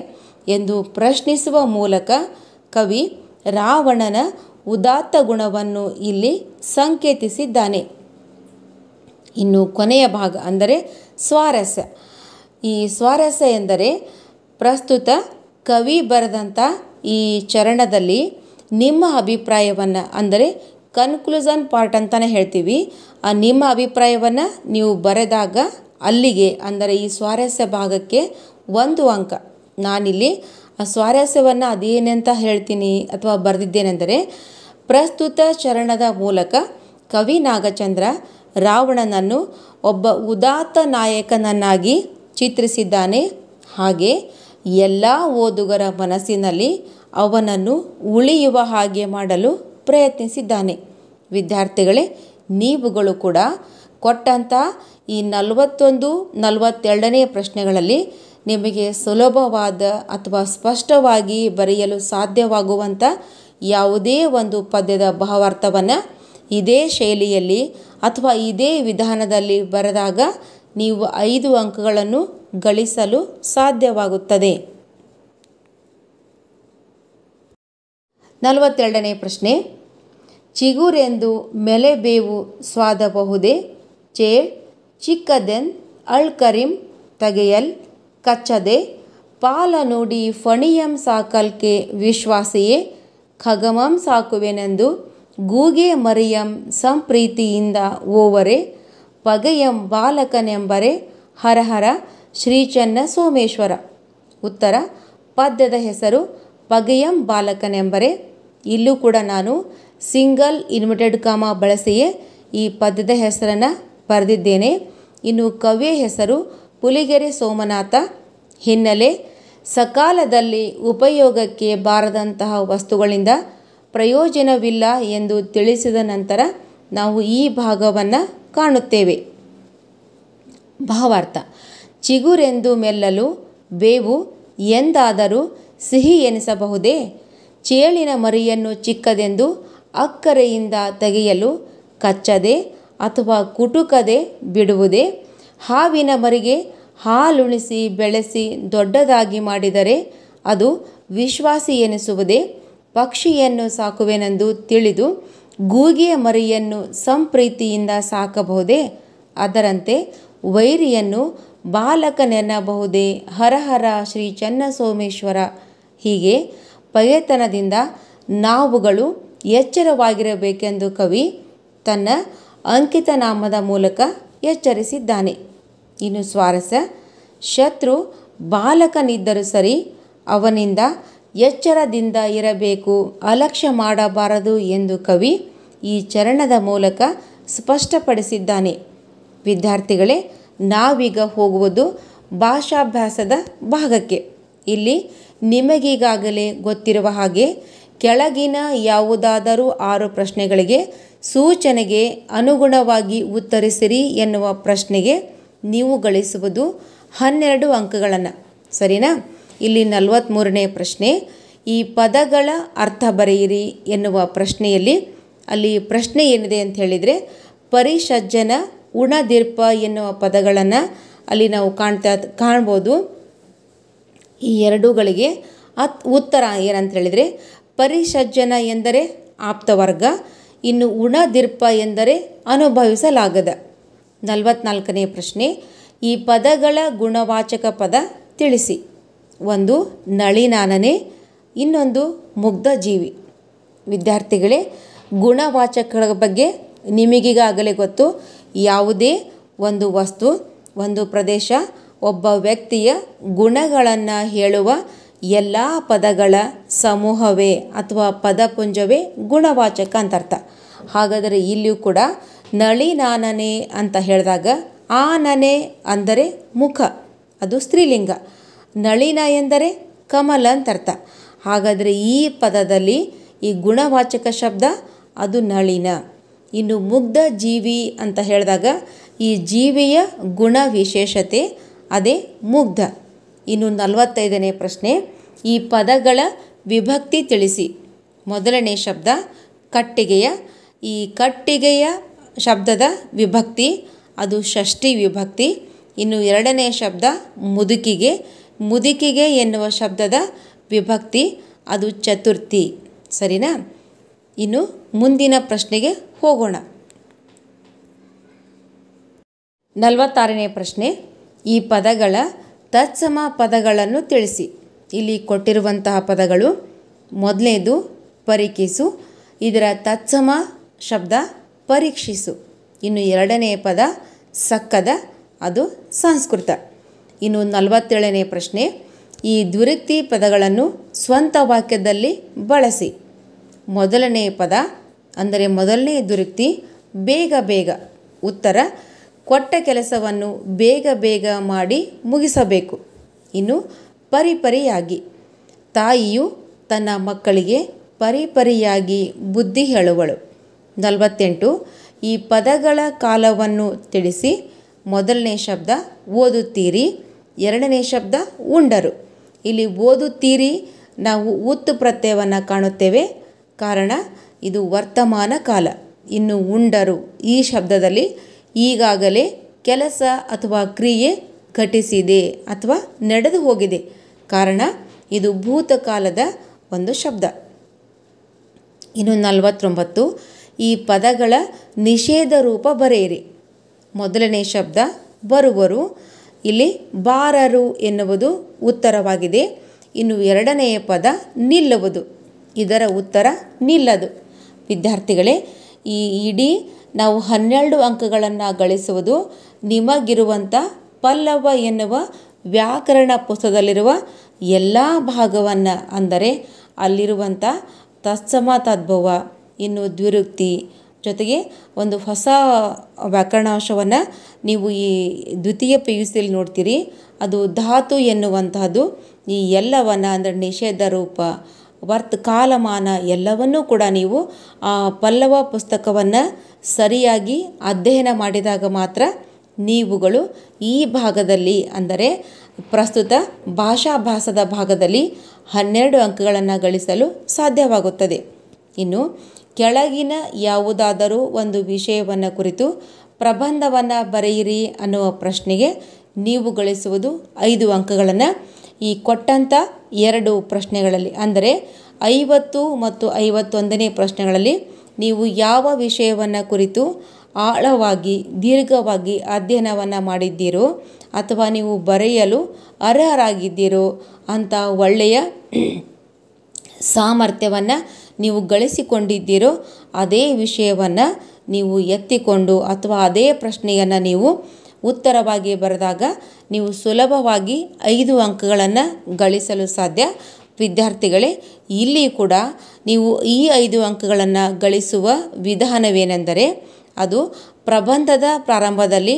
ಎಂದು ಪ್ರಶ್ನಿಸುವ ಮೂಲಕ ಕವಿ ರಾವಣನ ಉದಾತ್ತ ಗುಣವನ್ನು ಇಲ್ಲಿ ಸಂಕೇತಿಸಿದ್ದಾನೆ ಇನ್ನು ಕೊನೆಯ ಭಾಗ ಅಂದರೆ ಸ್ವಾರಸ್ಯ ಈ ಸ್ವಾರಸ್ಯ ಎಂದರೆ ಪ್ರಸ್ತುತ ಕವಿ ಬರೆದಂಥ ಈ ಚರಣದಲ್ಲಿ ನಿಮ್ಮ ಅಭಿಪ್ರಾಯವನ್ನು ಅಂದರೆ ಕನ್ಕ್ಲೂಸನ್ ಪಾರ್ಟ್ ಅಂತಲೇ ಹೇಳ್ತೀವಿ ಆ ನಿಮ್ಮ ಅಭಿಪ್ರಾಯವನ್ನು ನೀವು ಬರೆದಾಗ ಅಲ್ಲಿಗೆ ಅಂದರೆ ಈ ಸ್ವಾರಸ್ಯ ಭಾಗಕ್ಕೆ ಒಂದು ಅಂಕ ನಾನಿಲ್ಲಿ ಆ ಸ್ವಾರಸ್ಯವನ್ನು ಅದೇನೆಂತ ಹೇಳ್ತೀನಿ ಅಥವಾ ಬರೆದಿದ್ದೇನೆಂದರೆ ಪ್ರಸ್ತುತ ಚರಣದ ಮೂಲಕ ಕವಿ ನಾಗಚಂದ್ರ ರಾವಣನನ್ನು ಒಬ್ಬ ಉದಾತ್ತ ನಾಯಕನನ್ನಾಗಿ ಚಿತ್ರಿಸಿದ್ದಾನೆ ಹಾಗೆ ಎಲ್ಲ ಓದುಗರ ಮನಸ್ಸಿನಲ್ಲಿ ಅವನನ್ನು ಉಳಿಯುವ ಹಾಗೆ ಮಾಡಲು ಪ್ರಯತ್ನಿಸಿದ್ದಾನೆ ವಿದ್ಯಾರ್ಥಿಗಳೇ ನೀವುಗಳು ಕೂಡ ಕೊಟ್ಟಂಥ ಈ ನಲವತ್ತೊಂದು ನಲವತ್ತೆರಡನೇ ಪ್ರಶ್ನೆಗಳಲ್ಲಿ ನಿಮಗೆ ಸುಲಭವಾದ ಅಥವಾ ಸ್ಪಷ್ಟವಾಗಿ ಬರೆಯಲು ಸಾಧ್ಯವಾಗುವಂಥ ಯಾವುದೇ ಒಂದು ಪದ್ಯದ ಭಾವಾರ್ಥವನ್ನು ಇದೇ ಶೈಲಿಯಲ್ಲಿ ಅಥವಾ ಇದೇ ವಿಧಾನದಲ್ಲಿ ಬರೆದಾಗ ನೀವು ಐದು ಅಂಕಗಳನ್ನು ಗಳಿಸಲು ಸಾಧ್ಯವಾಗುತ್ತದೆ ನಲವತ್ತೆರಡನೇ ಪ್ರಶ್ನೆ ಚಿಗುರೆಂದು ಮೆಲೆಬೇವು ಸ್ವಾದಬಹುದೇ ಚೇಳ್ ಚಿಕ್ಕದೆನ್ ಅಳ್ಕರಿಂ ತಗೆಯಲ್ ಕಚ್ಚದೆ ಪಾಲ ನೋಡಿ ಫಣಿಯಂ ಸಾಕಲ್ಕೆ ವಿಶ್ವಾಸೆಯೇ ಖಗಮಂ ಸಾಕುವೆನೆಂದು ಗೂಗೆ ಮರಿಯಂ ಸಂಪ್ರೀತಿಯಿಂದ ಓವರೆ ಪಗೆಯಂ ಬಾಲಕನೆಂಬರೆ ಹರಹರ ಶ್ರೀ ಚನ್ನ ಸೋಮೇಶ್ವರ ಉತ್ತರ ಪದ್ಯದ ಹೆಸರು ಪಗೆಯಂ ಬಾಲಕನೆಂಬರೆ ಇಲ್ಲೂ ಕೂಡ ನಾನು ಸಿಂಗಲ್ ಇನ್ವಿಟೆಡ್ ಕಾಮ ಬಳಸಿಯೇ ಈ ಪದ್ಯದ ಹೆಸರನ್ನು ಬರೆದಿದ್ದೇನೆ ಇನ್ನು ಕವಿಯ ಹೆಸರು ಪುಲಿಗೆರೆ ಸೋಮನಾಥ ಹಿನ್ನೆಲೆ ಸಕಾಲದಲ್ಲಿ ಉಪಯೋಗಕ್ಕೆ ಬಾರದಂತಹ ವಸ್ತುಗಳಿಂದ ಪ್ರಯೋಜನವಿಲ್ಲ ಎಂದು ತಿಳಿಸಿದ ನಂತರ ನಾವು ಈ ಭಾಗವನ್ನು ಕಾಣುತ್ತೇವೆ ಭಾವಾರ್ಥ ಚಿಗುರೆಂದು ಮೆಲ್ಲಲು ಬೇವು ಎಂದಾದರೂ ಸಿಹಿ ಎನಿಸಬಹುದೇ ಚೇಳಿನ ಮರಿಯನ್ನು ಚಿಕ್ಕದೆಂದು ಅಕ್ಕರೆಯಿಂದ ತೆಗೆಯಲು ಕಚ್ಚದೆ ಅಥವಾ ಕುಟುಕದೆ ಬಿಡುವುದೇ ಹಾವಿನ ಮರಿಗೆ ಹಾಲುಣಿಸಿ ಬೆಳೆಸಿ ದೊಡ್ಡದಾಗಿ ಮಾಡಿದರೆ ಅದು ವಿಶ್ವಾಸಿ ಎನಿಸುವುದೇ ಪಕ್ಷಿಯನ್ನು ಸಾಕುವೆನೆಂದು ತಿಳಿದು ಗೂಗಿಯ ಮರಿಯನ್ನು ಸಂಪ್ರೀತಿಯಿಂದ ಸಾಕಬಹುದೇ ಅದರಂತೆ ವೈರಿಯನ್ನು ಬಾಲಕನೆನ್ನಬಹುದೇ ಹರಹರ ಶ್ರೀ ಚನ್ನಸೋಮೇಶ್ವರ ಹೀಗೆ ಪಯತನದಿಂದ ನಾವುಗಳು ಎಚ್ಚರವಾಗಿರಬೇಕೆಂದು ಕವಿ ತನ್ನ ಅಂಕಿತ ನಾಮದ ಮೂಲಕ ಎಚ್ಚರಿಸಿದ್ದಾನೆ ಇನ್ನು ಸ್ವಾರಸ್ಯ ಶತ್ರು ಬಾಲಕನಿದ್ದರೂ ಸರಿ ಅವನಿಂದ ಎಚ್ಚರದಿಂದ ಇರಬೇಕು ಅಲಕ್ಷ್ಯ ಮಾಡಬಾರದು ಎಂದು ಕವಿ ಈ ಚರಣದ ಮೂಲಕ ಸ್ಪಷ್ಟಪಡಿಸಿದ್ದಾನೆ ವಿದ್ಯಾರ್ಥಿಗಳೇ ನಾವೀಗ ಹೋಗುವುದು ಭಾಷಾಭ್ಯಾಸದ ಭಾಗಕ್ಕೆ ಇಲ್ಲಿ ನಿಮಗೀಗಾಗಲೇ ಗೊತ್ತಿರುವ ಹಾಗೆ ಕೆಳಗಿನ ಯಾವುದಾದರೂ ಆರು ಪ್ರಶ್ನೆಗಳಿಗೆ ಸೂಚನೆಗೆ ಅನುಗುಣವಾಗಿ ಉತ್ತರಿಸಿರಿ ಎನ್ನುವ ಪ್ರಶ್ನೆಗೆ ನೀವು ಗಳಿಸುವುದು ಹನ್ನೆರಡು ಅಂಕಗಳನ್ನು ಸರಿನಾ ಇಲ್ಲಿ ನಲವತ್ತ್ಮೂರನೇ ಪ್ರಶ್ನೆ ಈ ಪದಗಳ ಅರ್ಥ ಬರೆಯಿರಿ ಎನ್ನುವ ಪ್ರಶ್ನೆಯಲ್ಲಿ ಅಲ್ಲಿ ಪ್ರಶ್ನೆ ಏನಿದೆ ಅಂತ ಹೇಳಿದರೆ ಪರಿಷಜ್ಜನ ಉಣದಿರ್ಪ ಎನ್ನುವ ಪದಗಳನ್ನು ಅಲ್ಲಿ ನಾವು ಕಾಣ್ತಾ ಕಾಣ್ಬೋದು ಈ ಎರಡುಗಳಿಗೆ ಅತ್ ಉತ್ತರ ಏನಂತ ಹೇಳಿದರೆ ಪರಿಸಜ್ಜನ ಎಂದರೆ ಆಪ್ತವರ್ಗ ಇನ್ನು ಉಣದಿರ್ಪ ಎಂದರೆ ಅನುಭವಿಸಲಾಗದ ನಲವತ್ನಾಲ್ಕನೇ ಪ್ರಶ್ನೆ ಈ ಪದಗಳ ಗುಣವಾಚಕ ಪದ ತಿಳಿಸಿ ಒಂದು ನಳಿನಾನನೆ ಇನ್ನೊಂದು ಮುಗ್ಧ ಜೀವಿ ವಿದ್ಯಾರ್ಥಿಗಳೇ ಗುಣವಾಚಕಗಳ ಬಗ್ಗೆ ನಿಮಗೀಗಾಗಲೇ ಗೊತ್ತು ಯಾವುದೇ ಒಂದು ವಸ್ತು ಒಂದು ಪ್ರದೇಶ ಒಬ್ಬ ವ್ಯಕ್ತಿಯ ಗುಣಗಳನ್ನು ಹೇಳುವ ಎಲ್ಲ ಪದಗಳ ಸಮೂಹವೇ ಅಥವಾ ಪದಪುಂಜವೇ ಗುಣವಾಚಕ ಅಂತರ್ಥ ಹಾಗಾದರೆ ಇಲ್ಲಿಯೂ ಕೂಡ ನಳಿನಾನನೆ ಅಂತ ಹೇಳಿದಾಗ ಆ ನನೆ ಅಂದರೆ ಮುಖ ಅದು ಸ್ತ್ರೀಲಿಂಗ ನಳಿನ ಎಂದರೆ ಕಮಲ ಅಂತರ್ಥ ಹಾಗಾದರೆ ಈ ಪದದಲ್ಲಿ ಈ ಗುಣವಾಚಕ ಶಬ್ದ ಅದು ನಳಿನ ಇನ್ನು ಮುಗ್ಧ ಜೀವಿ ಅಂತ ಹೇಳಿದಾಗ ಈ ಜೀವಿಯ ಗುಣ ವಿಶೇಷತೆ ಅದೇ ಮುಗ್ಧ ಇನ್ನು ನಲವತ್ತೈದನೇ ಪ್ರಶ್ನೆ ಈ ಪದಗಳ ವಿಭಕ್ತಿ ತಿಳಿಸಿ ಮೊದಲನೇ ಶಬ್ದ ಕಟ್ಟಿಗೆಯ ಈ ಕಟ್ಟಿಗೆಯ ಶಬ್ದದ ವಿಭಕ್ತಿ ಅದು ಷಷ್ಠಿ ವಿಭಕ್ತಿ ಇನ್ನು ಎರಡನೇ ಶಬ್ದ ಮುದುಕಿಗೆ ಮುದುಕಿಗೆ ಎನ್ನುವ ಶಬ್ದದ ವಿಭಕ್ತಿ ಅದು ಚತುರ್ಥಿ ಸರಿನಾ ಇನ್ನು ಮುಂದಿನ ಪ್ರಶ್ನೆಗೆ ಹೋಗೋಣ ನಲವತ್ತಾರನೇ ಪ್ರಶ್ನೆ ಈ ಪದಗಳ ತತ್ಸಮ ಪದಗಳನ್ನು ತಿಳಿಸಿ ಇಲ್ಲಿ ಕೊಟ್ಟಿರುವಂತಹ ಪದಗಳು ಮೊದಲನೇದು ಪರೀಕ್ಷಿಸು ಇದರ ತತ್ಸಮ ಶಬ್ದ ಪರೀಕ್ಷಿಸು ಇನ್ನು ಎರಡನೇ ಪದ ಸಕ್ಕದ ಅದು ಸಂಸ್ಕೃತ ಇನ್ನು ನಲವತ್ತೇಳನೇ ಪ್ರಶ್ನೆ ಈ ದ್ವಿರುಕ್ತಿ ಪದಗಳನ್ನು ಸ್ವಂತ ವಾಕ್ಯದಲ್ಲಿ ಬಳಸಿ ಮೊದಲನೇ ಪದ ಅಂದರೆ ಮೊದಲನೇ ದುರುಕ್ತಿ ಬೇಗ ಬೇಗ ಉತ್ತರ ಕೊಟ್ಟ ಕೆಲಸವನ್ನು ಬೇಗ ಬೇಗ ಮಾಡಿ ಮುಗಿಸಬೇಕು ಇನ್ನು ಪರಿಪರಿಯಾಗಿ ತಾಯಿಯು ತನ್ನ ಮಕ್ಕಳಿಗೆ ಪರಿಪರಿಯಾಗಿ ಬುದ್ಧಿ ಹೇಳುವಳು ನಲವತ್ತೆಂಟು ಈ ಪದಗಳ ಕಾಲವನ್ನು ತಿಳಿಸಿ ಮೊದಲನೇ ಶಬ್ದ ಓದುತ್ತೀರಿ ಎರಡನೇ ಶಬ್ದ ಉಂಡರು ಇಲ್ಲಿ ಓದುತ್ತೀರಿ ನಾವು ಉತ್ತು ಪ್ರತ್ಯಯವನ್ನು ಕಾಣುತ್ತೇವೆ ಕಾರಣ ಇದು ವರ್ತಮಾನ ಕಾಲ ಇನ್ನು ಉಂಡರು ಈ ಶಬ್ದದಲ್ಲಿ ಈಗಾಗಲೇ ಕೆಲಸ ಅಥವಾ ಕ್ರಿಯೆ ಘಟಿಸಿದೆ ಅಥವಾ ನಡೆದು ಹೋಗಿದೆ ಕಾರಣ ಇದು ಭೂತಕಾಲದ ಒಂದು ಶಬ್ದ ಇನ್ನು ನಲವತ್ತೊಂಬತ್ತು ಈ ಪದಗಳ ನಿಷೇಧ ರೂಪ ಬರೆಯಿರಿ ಮೊದಲನೇ ಶಬ್ದ ಬರುವರು ಇಲ್ಲಿ ಬಾರರು ಎನ್ನುವುದು ಉತ್ತರವಾಗಿದೆ ಇನ್ನು ಎರಡನೆಯ ಪದ ನಿಲ್ಲುವುದು ಇದರ ಉತ್ತರ ನಿಲ್ಲದು ವಿದ್ಯಾರ್ಥಿಗಳೇ ಈ ಇಡೀ ನಾವು ಹನ್ನೆರಡು ಅಂಕಗಳನ್ನು ಗಳಿಸುವುದು ನಿಮಗಿರುವಂಥ ಪಲ್ಲವ ಎನ್ನುವ ವ್ಯಾಕರಣ ಪುಸ್ತಕದಲ್ಲಿರುವ ಎಲ್ಲ ಭಾಗವನ್ನು ಅಂದರೆ ಅಲ್ಲಿರುವಂಥ ತತ್ಸಮ ತದ್ಭವ ಇನ್ನು ದ್ವಿರುಕ್ತಿ ಜೊತೆಗೆ ಒಂದು ಹೊಸ ವ್ಯಾಕರಣಾಂಶವನ್ನು ನೀವು ಈ ದ್ವಿತೀಯ ಪಿ ಯು ಸಿಯಲ್ಲಿ ನೋಡ್ತೀರಿ ಅದು ಧಾತು ಎನ್ನುವಂತಹದ್ದು ಈ ಎಲ್ಲವನ್ನು ಅಂದರೆ ನಿಷೇಧ ರೂಪ ವರ್ತ್ ಕಾಲಮಾನ ಎಲ್ಲವನ್ನೂ ಕೂಡ ನೀವು ಆ ಪಲ್ಲವ ಪುಸ್ತಕವನ್ನು ಸರಿಯಾಗಿ ಅಧ್ಯಯನ ಮಾಡಿದಾಗ ಮಾತ್ರ ನೀವುಗಳು ಈ ಭಾಗದಲ್ಲಿ ಅಂದರೆ ಪ್ರಸ್ತುತ ಭಾಷಾಭಾಸದ ಭಾಗದಲ್ಲಿ ಹನ್ನೆರಡು ಅಂಕಗಳನ್ನು ಗಳಿಸಲು ಸಾಧ್ಯವಾಗುತ್ತದೆ ಇನ್ನು ಕೆಳಗಿನ ಯಾವುದಾದರೂ ಒಂದು ವಿಷಯವನ್ನು ಕುರಿತು ಪ್ರಬಂಧವನ್ನು ಬರೆಯಿರಿ ಅನ್ನುವ ಪ್ರಶ್ನೆಗೆ ನೀವು ಗಳಿಸುವುದು ಐದು ಅಂಕಗಳನ್ನು ಈ ಕೊಟ್ಟಂಥ ಎರಡು ಪ್ರಶ್ನೆಗಳಲ್ಲಿ ಅಂದರೆ ಐವತ್ತು ಮತ್ತು ಐವತ್ತೊಂದನೇ ಪ್ರಶ್ನೆಗಳಲ್ಲಿ ನೀವು ಯಾವ ವಿಷಯವನ್ನು ಕುರಿತು ಆಳವಾಗಿ ದೀರ್ಘವಾಗಿ ಅಧ್ಯಯನವನ್ನು ಮಾಡಿದ್ದೀರೋ ಅಥವಾ ನೀವು ಬರೆಯಲು ಅರ್ಹರಾಗಿದ್ದೀರೋ ಅಂತ ಒಳ್ಳೆಯ ಸಾಮರ್ಥ್ಯವನ್ನು ನೀವು ಗಳಿಸಿಕೊಂಡಿದ್ದೀರೋ ಅದೇ ವಿಷಯವನ್ನು ನೀವು ಎತ್ತಿಕೊಂಡು ಅಥವಾ ಅದೇ ಪ್ರಶ್ನೆಯನ್ನು ನೀವು ಉತ್ತರವಾಗಿ ಬರೆದಾಗ ನೀವು ಸುಲಭವಾಗಿ ಐದು ಅಂಕಗಳನ್ನು ಗಳಿಸಲು ಸಾಧ್ಯ ವಿದ್ಯಾರ್ಥಿಗಳೇ ಇಲ್ಲಿ ಕೂಡ ನೀವು ಈ ಐದು ಅಂಕಗಳನ್ನು ಗಳಿಸುವ ವಿಧಾನವೇನೆಂದರೆ ಅದು ಪ್ರಬಂಧದ ಪ್ರಾರಂಭದಲ್ಲಿ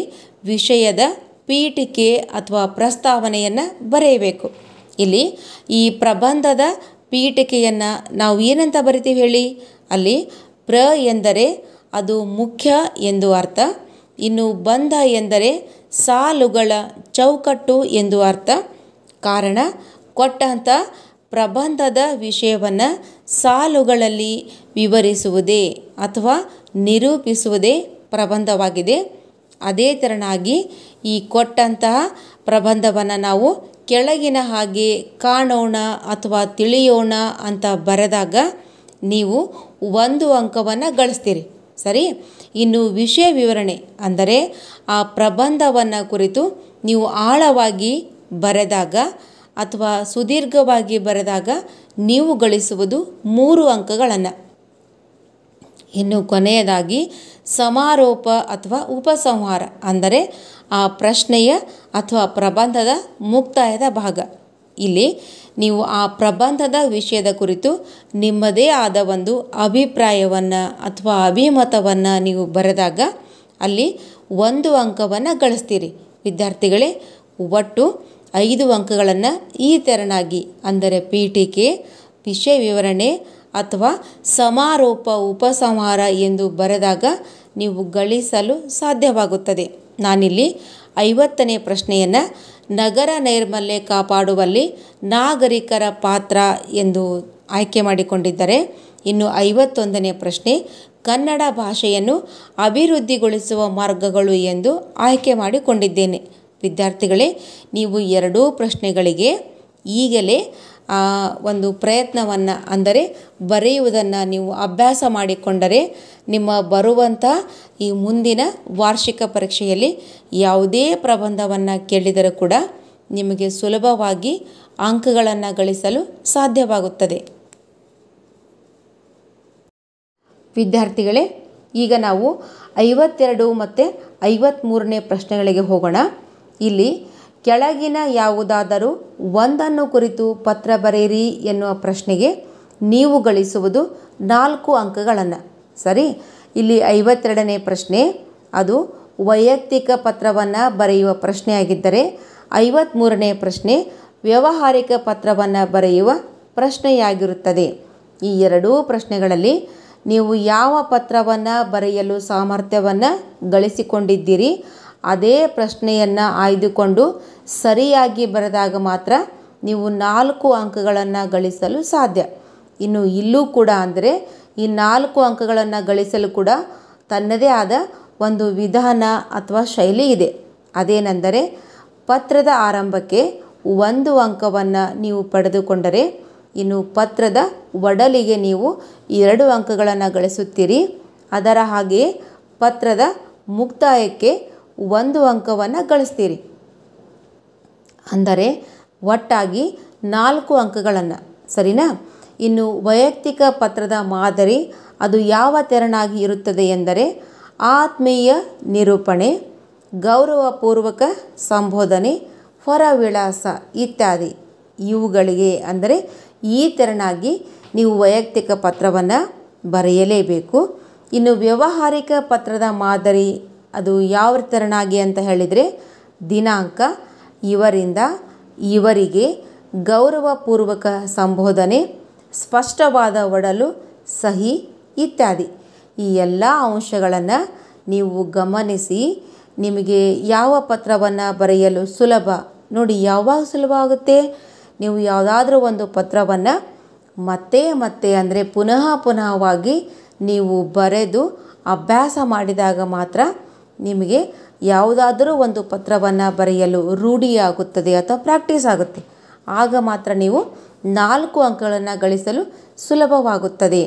ವಿಷಯದ ಪೀಠಿಕೆ ಅಥವಾ ಪ್ರಸ್ತಾವನೆಯನ್ನು ಬರೆಯಬೇಕು ಇಲ್ಲಿ ಈ ಪ್ರಬಂಧದ ಪೀಠಿಕೆಯನ್ನು ನಾವು ಏನಂತ ಬರಿತೀವಿ ಹೇಳಿ ಅಲ್ಲಿ ಪ್ರ ಎಂದರೆ ಅದು ಮುಖ್ಯ ಎಂದು ಅರ್ಥ ಇನ್ನು ಬಂಧ ಎಂದರೆ ಸಾಲುಗಳ ಚೌಕಟ್ಟು ಎಂದು ಅರ್ಥ ಕಾರಣ ಕೊಟ್ಟಂಥ ಪ್ರಬಂಧದ ವಿಷಯವನ್ನು ಸಾಲುಗಳಲ್ಲಿ ವಿವರಿಸುವುದೇ ಅಥವಾ ನಿರೂಪಿಸುವುದೇ ಪ್ರಬಂಧವಾಗಿದೆ ಅದೇ ತೆರನಾಗಿ ಈ ಕೊಟ್ಟಂತಹ ಪ್ರಬಂಧವನ್ನು ನಾವು ಕೆಳಗಿನ ಹಾಗೆ ಕಾಣೋಣ ಅಥವಾ ತಿಳಿಯೋಣ ಅಂತ ಬರೆದಾಗ ನೀವು ಒಂದು ಅಂಕವನ್ನು ಗಳಿಸ್ತೀರಿ ಸರಿ ಇನ್ನು ವಿಷಯ ವಿವರಣೆ ಅಂದರೆ ಆ ಪ್ರಬಂಧವನ್ನು ಕುರಿತು ನೀವು ಆಳವಾಗಿ ಬರೆದಾಗ ಅಥವಾ ಸುದೀರ್ಘವಾಗಿ ಬರೆದಾಗ ನೀವು ಗಳಿಸುವುದು ಮೂರು ಅಂಕಗಳನ್ನು ಇನ್ನು ಕೊನೆಯದಾಗಿ ಸಮಾರೋಪ ಅಥವಾ ಉಪಸಂಹಾರ ಅಂದರೆ ಆ ಪ್ರಶ್ನೆಯ ಅಥವಾ ಪ್ರಬಂಧದ ಮುಕ್ತಾಯದ ಭಾಗ ಇಲ್ಲಿ ನೀವು ಆ ಪ್ರಬಂಧದ ವಿಷಯದ ಕುರಿತು ನಿಮ್ಮದೇ ಆದ ಒಂದು ಅಭಿಪ್ರಾಯವನ್ನು ಅಥವಾ ಅಭಿಮತವನ್ನು ನೀವು ಬರೆದಾಗ ಅಲ್ಲಿ ಒಂದು ಅಂಕವನ್ನು ಗಳಿಸ್ತೀರಿ ವಿದ್ಯಾರ್ಥಿಗಳೇ ಒಟ್ಟು ಐದು ಅಂಕಗಳನ್ನು ಈ ತೆರನಾಗಿ ಅಂದರೆ ಪೀಠಿಕೆ ವಿಷಯ ವಿವರಣೆ ಅಥವಾ ಸಮಾರೋಪ ಉಪಸಂಹಾರ ಎಂದು ಬರೆದಾಗ ನೀವು ಗಳಿಸಲು ಸಾಧ್ಯವಾಗುತ್ತದೆ ನಾನಿಲ್ಲಿ ಐವತ್ತನೇ ಪ್ರಶ್ನೆಯನ್ನು ನಗರ ನೈರ್ಮಲ್ಯ ಕಾಪಾಡುವಲ್ಲಿ ನಾಗರಿಕರ ಪಾತ್ರ ಎಂದು ಆಯ್ಕೆ ಮಾಡಿಕೊಂಡಿದ್ದಾರೆ ಇನ್ನು ಐವತ್ತೊಂದನೇ ಪ್ರಶ್ನೆ ಕನ್ನಡ ಭಾಷೆಯನ್ನು ಅಭಿವೃದ್ಧಿಗೊಳಿಸುವ ಮಾರ್ಗಗಳು ಎಂದು ಆಯ್ಕೆ ಮಾಡಿಕೊಂಡಿದ್ದೇನೆ ವಿದ್ಯಾರ್ಥಿಗಳೇ ನೀವು ಎರಡೂ ಪ್ರಶ್ನೆಗಳಿಗೆ ಈಗಲೇ ಆ ಒಂದು ಪ್ರಯತ್ನವನ್ನು ಅಂದರೆ ಬರೆಯುವುದನ್ನು ನೀವು ಅಭ್ಯಾಸ ಮಾಡಿಕೊಂಡರೆ ನಿಮ್ಮ ಬರುವಂಥ ಈ ಮುಂದಿನ ವಾರ್ಷಿಕ ಪರೀಕ್ಷೆಯಲ್ಲಿ ಯಾವುದೇ ಪ್ರಬಂಧವನ್ನು ಕೇಳಿದರೂ ಕೂಡ ನಿಮಗೆ ಸುಲಭವಾಗಿ ಅಂಕಗಳನ್ನು ಗಳಿಸಲು ಸಾಧ್ಯವಾಗುತ್ತದೆ ವಿದ್ಯಾರ್ಥಿಗಳೇ ಈಗ ನಾವು ಐವತ್ತೆರಡು ಮತ್ತು ಐವತ್ತ್ಮೂರನೇ ಪ್ರಶ್ನೆಗಳಿಗೆ ಹೋಗೋಣ ಇಲ್ಲಿ ಕೆಳಗಿನ ಯಾವುದಾದರೂ ಒಂದನ್ನು ಕುರಿತು ಪತ್ರ ಬರೆಯಿರಿ ಎನ್ನುವ ಪ್ರಶ್ನೆಗೆ ನೀವು ಗಳಿಸುವುದು ನಾಲ್ಕು ಅಂಕಗಳನ್ನು ಸರಿ ಇಲ್ಲಿ ಐವತ್ತೆರಡನೇ ಪ್ರಶ್ನೆ ಅದು ವೈಯಕ್ತಿಕ ಪತ್ರವನ್ನು ಬರೆಯುವ ಪ್ರಶ್ನೆಯಾಗಿದ್ದರೆ ಐವತ್ತ್ಮೂರನೇ ಪ್ರಶ್ನೆ ವ್ಯವಹಾರಿಕ ಪತ್ರವನ್ನು ಬರೆಯುವ ಪ್ರಶ್ನೆಯಾಗಿರುತ್ತದೆ ಈ ಎರಡೂ ಪ್ರಶ್ನೆಗಳಲ್ಲಿ ನೀವು ಯಾವ ಪತ್ರವನ್ನು ಬರೆಯಲು ಸಾಮರ್ಥ್ಯವನ್ನು ಗಳಿಸಿಕೊಂಡಿದ್ದೀರಿ ಅದೇ ಪ್ರಶ್ನೆಯನ್ನು ಆಯ್ದುಕೊಂಡು ಸರಿಯಾಗಿ ಬರೆದಾಗ ಮಾತ್ರ ನೀವು ನಾಲ್ಕು ಅಂಕಗಳನ್ನು ಗಳಿಸಲು ಸಾಧ್ಯ ಇನ್ನು ಇಲ್ಲೂ ಕೂಡ ಅಂದರೆ ಈ ನಾಲ್ಕು ಅಂಕಗಳನ್ನು ಗಳಿಸಲು ಕೂಡ ತನ್ನದೇ ಆದ ಒಂದು ವಿಧಾನ ಅಥವಾ ಶೈಲಿ ಇದೆ ಅದೇನೆಂದರೆ ಪತ್ರದ ಆರಂಭಕ್ಕೆ ಒಂದು ಅಂಕವನ್ನು ನೀವು ಪಡೆದುಕೊಂಡರೆ ಇನ್ನು ಪತ್ರದ ಒಡಲಿಗೆ ನೀವು ಎರಡು ಅಂಕಗಳನ್ನು ಗಳಿಸುತ್ತೀರಿ ಅದರ ಹಾಗೆಯೇ ಪತ್ರದ ಮುಕ್ತಾಯಕ್ಕೆ ಒಂದು ಅಂಕವನ್ನು ಗಳಿಸ್ತೀರಿ ಅಂದರೆ ಒಟ್ಟಾಗಿ ನಾಲ್ಕು ಅಂಕಗಳನ್ನು ಸರಿನಾ ಇನ್ನು ವೈಯಕ್ತಿಕ ಪತ್ರದ ಮಾದರಿ ಅದು ಯಾವ ತೆರನಾಗಿ ಇರುತ್ತದೆ ಎಂದರೆ ಆತ್ಮೀಯ ನಿರೂಪಣೆ ಗೌರವಪೂರ್ವಕ ಸಂಬೋಧನೆ ವಿಳಾಸ ಇತ್ಯಾದಿ ಇವುಗಳಿಗೆ ಅಂದರೆ ಈ ತೆರನಾಗಿ ನೀವು ವೈಯಕ್ತಿಕ ಪತ್ರವನ್ನು ಬರೆಯಲೇಬೇಕು ಇನ್ನು ವ್ಯವಹಾರಿಕ ಪತ್ರದ ಮಾದರಿ ಅದು ಯಾವ ತೆರನಾಗಿ ಅಂತ ಹೇಳಿದರೆ ದಿನಾಂಕ ಇವರಿಂದ ಇವರಿಗೆ ಗೌರವಪೂರ್ವಕ ಸಂಬೋಧನೆ ಸ್ಪಷ್ಟವಾದ ಒಡಲು ಸಹಿ ಇತ್ಯಾದಿ ಈ ಎಲ್ಲ ಅಂಶಗಳನ್ನು ನೀವು ಗಮನಿಸಿ ನಿಮಗೆ ಯಾವ ಪತ್ರವನ್ನು ಬರೆಯಲು ಸುಲಭ ನೋಡಿ ಯಾವಾಗ ಸುಲಭ ಆಗುತ್ತೆ ನೀವು ಯಾವುದಾದ್ರೂ ಒಂದು ಪತ್ರವನ್ನು ಮತ್ತೆ ಮತ್ತೆ ಅಂದರೆ ಪುನಃ ಪುನಃವಾಗಿ ನೀವು ಬರೆದು ಅಭ್ಯಾಸ ಮಾಡಿದಾಗ ಮಾತ್ರ ನಿಮಗೆ ಯಾವುದಾದರೂ ಒಂದು ಪತ್ರವನ್ನು ಬರೆಯಲು ರೂಢಿಯಾಗುತ್ತದೆ ಅಥವಾ ಪ್ರಾಕ್ಟೀಸ್ ಆಗುತ್ತೆ ಆಗ ಮಾತ್ರ ನೀವು ನಾಲ್ಕು ಅಂಕಗಳನ್ನು ಗಳಿಸಲು ಸುಲಭವಾಗುತ್ತದೆ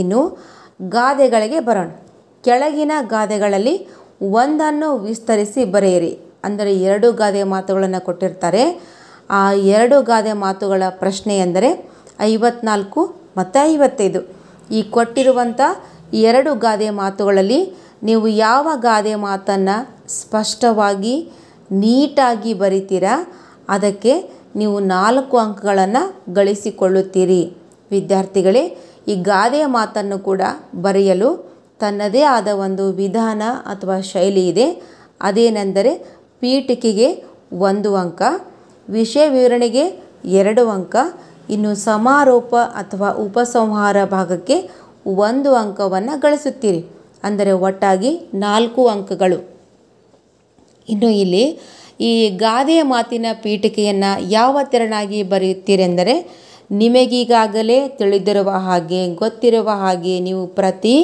ಇನ್ನು ಗಾದೆಗಳಿಗೆ ಬರೋಣ ಕೆಳಗಿನ ಗಾದೆಗಳಲ್ಲಿ ಒಂದನ್ನು ವಿಸ್ತರಿಸಿ ಬರೆಯಿರಿ ಅಂದರೆ ಎರಡು ಗಾದೆ ಮಾತುಗಳನ್ನು ಕೊಟ್ಟಿರ್ತಾರೆ ಆ ಎರಡು ಗಾದೆ ಮಾತುಗಳ ಪ್ರಶ್ನೆ ಎಂದರೆ ಐವತ್ನಾಲ್ಕು ಮತ್ತು ಐವತ್ತೈದು ಈ ಕೊಟ್ಟಿರುವಂಥ ಎರಡು ಗಾದೆ ಮಾತುಗಳಲ್ಲಿ ನೀವು ಯಾವ ಗಾದೆ ಮಾತನ್ನು ಸ್ಪಷ್ಟವಾಗಿ ನೀಟಾಗಿ ಬರಿತೀರ ಅದಕ್ಕೆ ನೀವು ನಾಲ್ಕು ಅಂಕಗಳನ್ನು ಗಳಿಸಿಕೊಳ್ಳುತ್ತೀರಿ ವಿದ್ಯಾರ್ಥಿಗಳೇ ಈ ಗಾದೆಯ ಮಾತನ್ನು ಕೂಡ ಬರೆಯಲು ತನ್ನದೇ ಆದ ಒಂದು ವಿಧಾನ ಅಥವಾ ಶೈಲಿ ಇದೆ ಅದೇನೆಂದರೆ ಪೀಠಿಕೆಗೆ ಒಂದು ಅಂಕ ವಿಷಯ ವಿವರಣೆಗೆ ಎರಡು ಅಂಕ ಇನ್ನು ಸಮಾರೋಪ ಅಥವಾ ಉಪಸಂಹಾರ ಭಾಗಕ್ಕೆ ಒಂದು ಅಂಕವನ್ನು ಗಳಿಸುತ್ತೀರಿ ಅಂದರೆ ಒಟ್ಟಾಗಿ ನಾಲ್ಕು ಅಂಕಗಳು ಇನ್ನು ಇಲ್ಲಿ ಈ ಗಾದೆಯ ಮಾತಿನ ಪೀಠಿಕೆಯನ್ನು ಯಾವ ತೆರನಾಗಿ ಬರೆಯುತ್ತೀರೆಂದರೆ ನಿಮಗೀಗಾಗಲೇ ತಿಳಿದಿರುವ ಹಾಗೆ ಗೊತ್ತಿರುವ ಹಾಗೆ ನೀವು ಪ್ರತಿ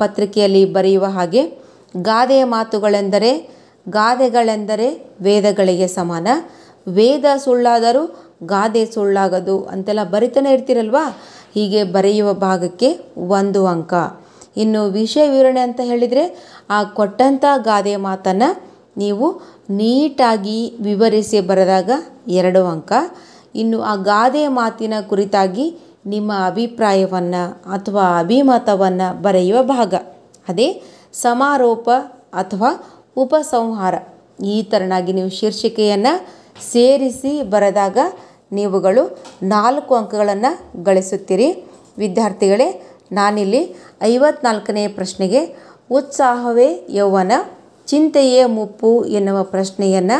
ಪತ್ರಿಕೆಯಲ್ಲಿ ಬರೆಯುವ ಹಾಗೆ ಗಾದೆಯ ಮಾತುಗಳೆಂದರೆ ಗಾದೆಗಳೆಂದರೆ ವೇದಗಳಿಗೆ ಸಮಾನ ವೇದ ಸುಳ್ಳಾದರೂ ಗಾದೆ ಸುಳ್ಳಾಗದು ಅಂತೆಲ್ಲ ಬರಿತಾನೆ ಇರ್ತಿರಲ್ವಾ ಹೀಗೆ ಬರೆಯುವ ಭಾಗಕ್ಕೆ ಒಂದು ಅಂಕ ಇನ್ನು ವಿಷಯ ವಿವರಣೆ ಅಂತ ಹೇಳಿದರೆ ಆ ಕೊಟ್ಟಂಥ ಗಾದೆ ಮಾತನ್ನು ನೀವು ನೀಟಾಗಿ ವಿವರಿಸಿ ಬರೆದಾಗ ಎರಡು ಅಂಕ ಇನ್ನು ಆ ಗಾದೆ ಮಾತಿನ ಕುರಿತಾಗಿ ನಿಮ್ಮ ಅಭಿಪ್ರಾಯವನ್ನು ಅಥವಾ ಅಭಿಮತವನ್ನು ಬರೆಯುವ ಭಾಗ ಅದೇ ಸಮಾರೋಪ ಅಥವಾ ಉಪಸಂಹಾರ ಈ ಥರನಾಗಿ ನೀವು ಶೀರ್ಷಿಕೆಯನ್ನು ಸೇರಿಸಿ ಬರೆದಾಗ ನೀವುಗಳು ನಾಲ್ಕು ಅಂಕಗಳನ್ನು ಗಳಿಸುತ್ತೀರಿ ವಿದ್ಯಾರ್ಥಿಗಳೇ ನಾನಿಲ್ಲಿ ಐವತ್ನಾಲ್ಕನೇ ಪ್ರಶ್ನೆಗೆ ಉತ್ಸಾಹವೇ ಯೌವನ ಚಿಂತೆಯೇ ಮುಪ್ಪು ಎನ್ನುವ ಪ್ರಶ್ನೆಯನ್ನು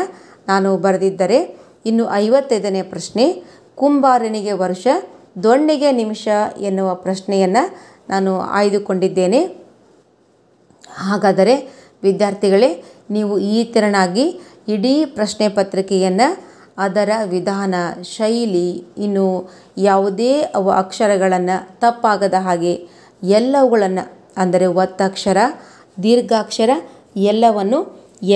ನಾನು ಬರೆದಿದ್ದರೆ ಇನ್ನು ಐವತ್ತೈದನೇ ಪ್ರಶ್ನೆ ಕುಂಬಾರನಿಗೆ ವರ್ಷ ದೊಣ್ಣೆಗೆ ನಿಮಿಷ ಎನ್ನುವ ಪ್ರಶ್ನೆಯನ್ನು ನಾನು ಆಯ್ದುಕೊಂಡಿದ್ದೇನೆ ಹಾಗಾದರೆ ವಿದ್ಯಾರ್ಥಿಗಳೇ ನೀವು ಈ ತೆರನಾಗಿ ಇಡೀ ಪ್ರಶ್ನೆ ಪತ್ರಿಕೆಯನ್ನು ಅದರ ವಿಧಾನ ಶೈಲಿ ಇನ್ನು ಯಾವುದೇ ಅಕ್ಷರಗಳನ್ನು ತಪ್ಪಾಗದ ಹಾಗೆ ಎಲ್ಲವುಗಳನ್ನು ಅಂದರೆ ಒತ್ತಕ್ಷರ ದೀರ್ಘಾಕ್ಷರ ಎಲ್ಲವನ್ನು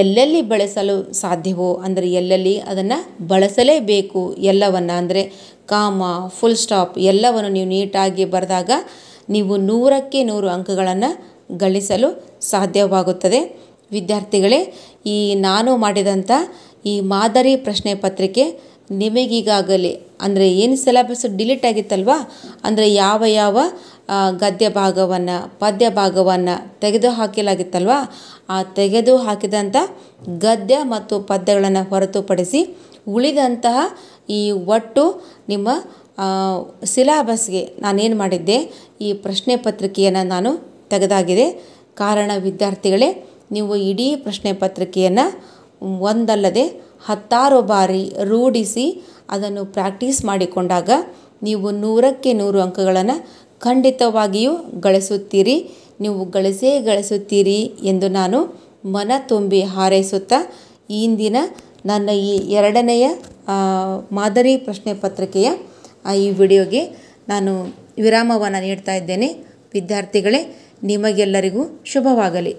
ಎಲ್ಲೆಲ್ಲಿ ಬಳಸಲು ಸಾಧ್ಯವೋ ಅಂದರೆ ಎಲ್ಲೆಲ್ಲಿ ಅದನ್ನು ಬಳಸಲೇಬೇಕು ಎಲ್ಲವನ್ನು ಅಂದರೆ ಕಾಮ ಫುಲ್ ಸ್ಟಾಪ್ ಎಲ್ಲವನ್ನು ನೀವು ನೀಟಾಗಿ ಬರೆದಾಗ ನೀವು ನೂರಕ್ಕೆ ನೂರು ಅಂಕಗಳನ್ನು ಗಳಿಸಲು ಸಾಧ್ಯವಾಗುತ್ತದೆ ವಿದ್ಯಾರ್ಥಿಗಳೇ ಈ ನಾನು ಮಾಡಿದಂಥ ಈ ಮಾದರಿ ಪ್ರಶ್ನೆ ಪತ್ರಿಕೆ ನಿಮಗೀಗಾಗಲೇ ಅಂದರೆ ಏನು ಸಿಲೆಬಸ್ ಡಿಲೀಟ್ ಆಗಿತ್ತಲ್ವಾ ಅಂದರೆ ಯಾವ ಯಾವ ಗದ್ಯ ಭಾಗವನ್ನು ಪದ್ಯ ಭಾಗವನ್ನು ತೆಗೆದು ಹಾಕಲಾಗಿತ್ತಲ್ವಾ ಆ ತೆಗೆದು ಹಾಕಿದಂಥ ಗದ್ಯ ಮತ್ತು ಪದ್ಯಗಳನ್ನು ಹೊರತುಪಡಿಸಿ ಉಳಿದಂತಹ ಈ ಒಟ್ಟು ನಿಮ್ಮ ಸಿಲಾಬಸ್ಗೆ ನಾನೇನು ಮಾಡಿದ್ದೆ ಈ ಪ್ರಶ್ನೆ ಪತ್ರಿಕೆಯನ್ನು ನಾನು ತೆಗೆದಾಗಿದೆ ಕಾರಣ ವಿದ್ಯಾರ್ಥಿಗಳೇ ನೀವು ಇಡೀ ಪ್ರಶ್ನೆ ಪತ್ರಿಕೆಯನ್ನು ಒಂದಲ್ಲದೆ ಹತ್ತಾರು ಬಾರಿ ರೂಢಿಸಿ ಅದನ್ನು ಪ್ರಾಕ್ಟೀಸ್ ಮಾಡಿಕೊಂಡಾಗ ನೀವು ನೂರಕ್ಕೆ ನೂರು ಅಂಕಗಳನ್ನು ಖಂಡಿತವಾಗಿಯೂ ಗಳಿಸುತ್ತೀರಿ ನೀವು ಗಳಿಸೇ ಗಳಿಸುತ್ತೀರಿ ಎಂದು ನಾನು ಮನ ತುಂಬಿ ಹಾರೈಸುತ್ತಾ ಇಂದಿನ ನನ್ನ ಈ ಎರಡನೆಯ ಮಾದರಿ ಪ್ರಶ್ನೆ ಪತ್ರಿಕೆಯ ಈ ವಿಡಿಯೋಗೆ ನಾನು ವಿರಾಮವನ್ನು ನೀಡ್ತಾ ಇದ್ದೇನೆ ವಿದ್ಯಾರ್ಥಿಗಳೇ ನಿಮಗೆಲ್ಲರಿಗೂ ಶುಭವಾಗಲಿ